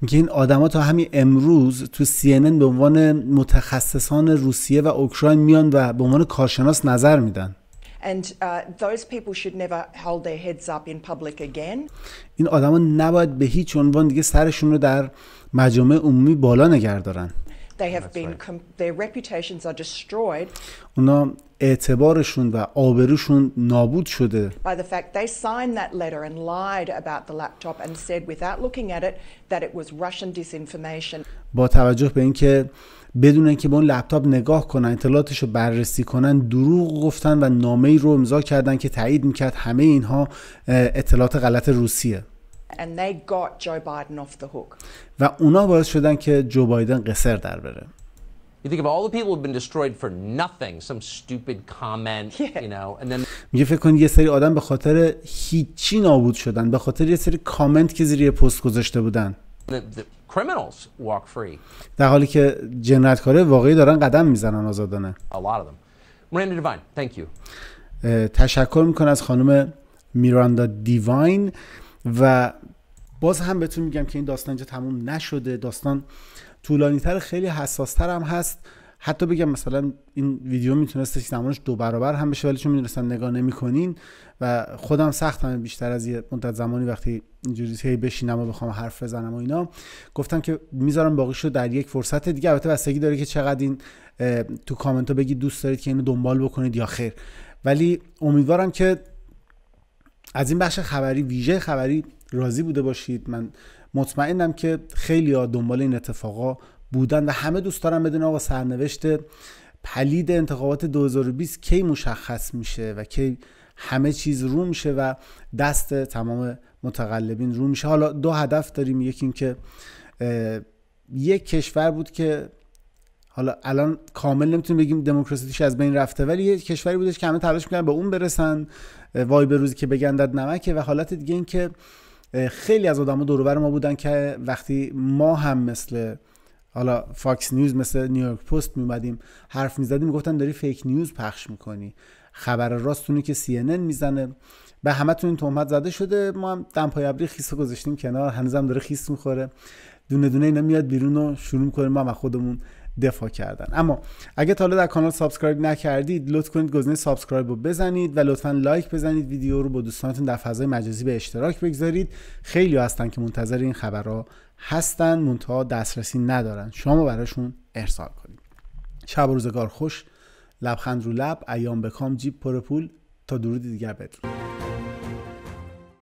میگه این آدما تا همین امروز تو CNN به عنوان متخصصان روسیه و اوکراین میان و به عنوان کارشناس نظر میدن. and uh, those people should never hold their heads up in public again. این آدما نباید به هیچ عنوان دیگه سرشون رو در مجامع عمومی بالا نگه دارن. They have been their reputations are destroyed. اونا اعتبارشون و آبروشون نابود شده. By the fact they signed that letter and lied about the laptop and said without looking at it that it was Russian disinformation. با توجه به اینکه بدون که به اون لپتاپ نگاه کنن اطلاعاتش رو بررسی کنن دروغ گفتن و نامه ای رو امضا کردن که تایید میکرد همه اینها اطلاعات غلط روسیه و اونا باعث شدن که جو بایدن قصر در بره میگه فکر کنید یه سری آدم به خاطر هیچی نابود شدن به خاطر یه سری کامنت که زیر پست گذاشته بودن در حالی که جنایتکارای واقعی دارن قدم میزنن آزادانه تشکر میکنم از خانم میراندا دیواین و باز هم بهتون میگم که این داستان اینجا تموم نشده داستان طولانیتر تر خیلی حساس هم هست حتی بگم مثلا این ویدیو میتونستش زمانش دو برابر هم بشه ولی چون میدونستم نگاه نمیکنین و خودم سخت سختم بیشتر از یه مدت زمانی وقتی اینجوری هی بشینم و بخوام حرف بزنم و اینا گفتم که میذارم باقیشو در یک فرصت دیگه البته بستگی داره که چقدر این تو کامنت ها بگید دوست دارید که اینو دنبال بکنید یا خیر ولی امیدوارم که از این بخش خبری ویژه خبری راضی بوده باشید من مطمئنم که خیلی ها دنبال این اتفاقا بودن و همه دوست دارن بدون آقا سرنوشت پلید انتخابات 2020 کی مشخص میشه و کی همه چیز رو میشه و دست تمام متقلبین رو میشه حالا دو هدف داریم یکی که یک کشور بود که حالا الان کامل نمیتونیم بگیم دموکراسیش از بین رفته ولی یه کشوری بودش که همه تلاش میکنن به اون برسن وای به روزی که بگن داد نمکه و حالت دیگه این که خیلی از آدما دور ما بودن که وقتی ما هم مثل حالا فاکس نیوز مثل نیویورک پست میومدیم حرف میزدیم میگفتن داری فیک نیوز پخش میکنی خبر راستونی که سی میزنه به همتون این تهمت زده شده ما هم دمپای ابری خیس گذاشتیم کنار هنوزم داره خیس میخوره دونه دونه اینا میاد بیرون و شروع میکنیم ما خودمون دفاع کردن اما اگه تا حالا در کانال سابسکرایب نکردید لطف کنید گزینه سابسکرایب رو بزنید و لطفا لایک بزنید ویدیو رو با دوستانتون در فضای مجازی به اشتراک بگذارید خیلی هستن که منتظر این خبرها هستن منتها دسترسی ندارن شما براشون ارسال کنید شب و روزگار خوش لبخند رو لب ایام بکام جیب پر پول تا درود دیگر بدرود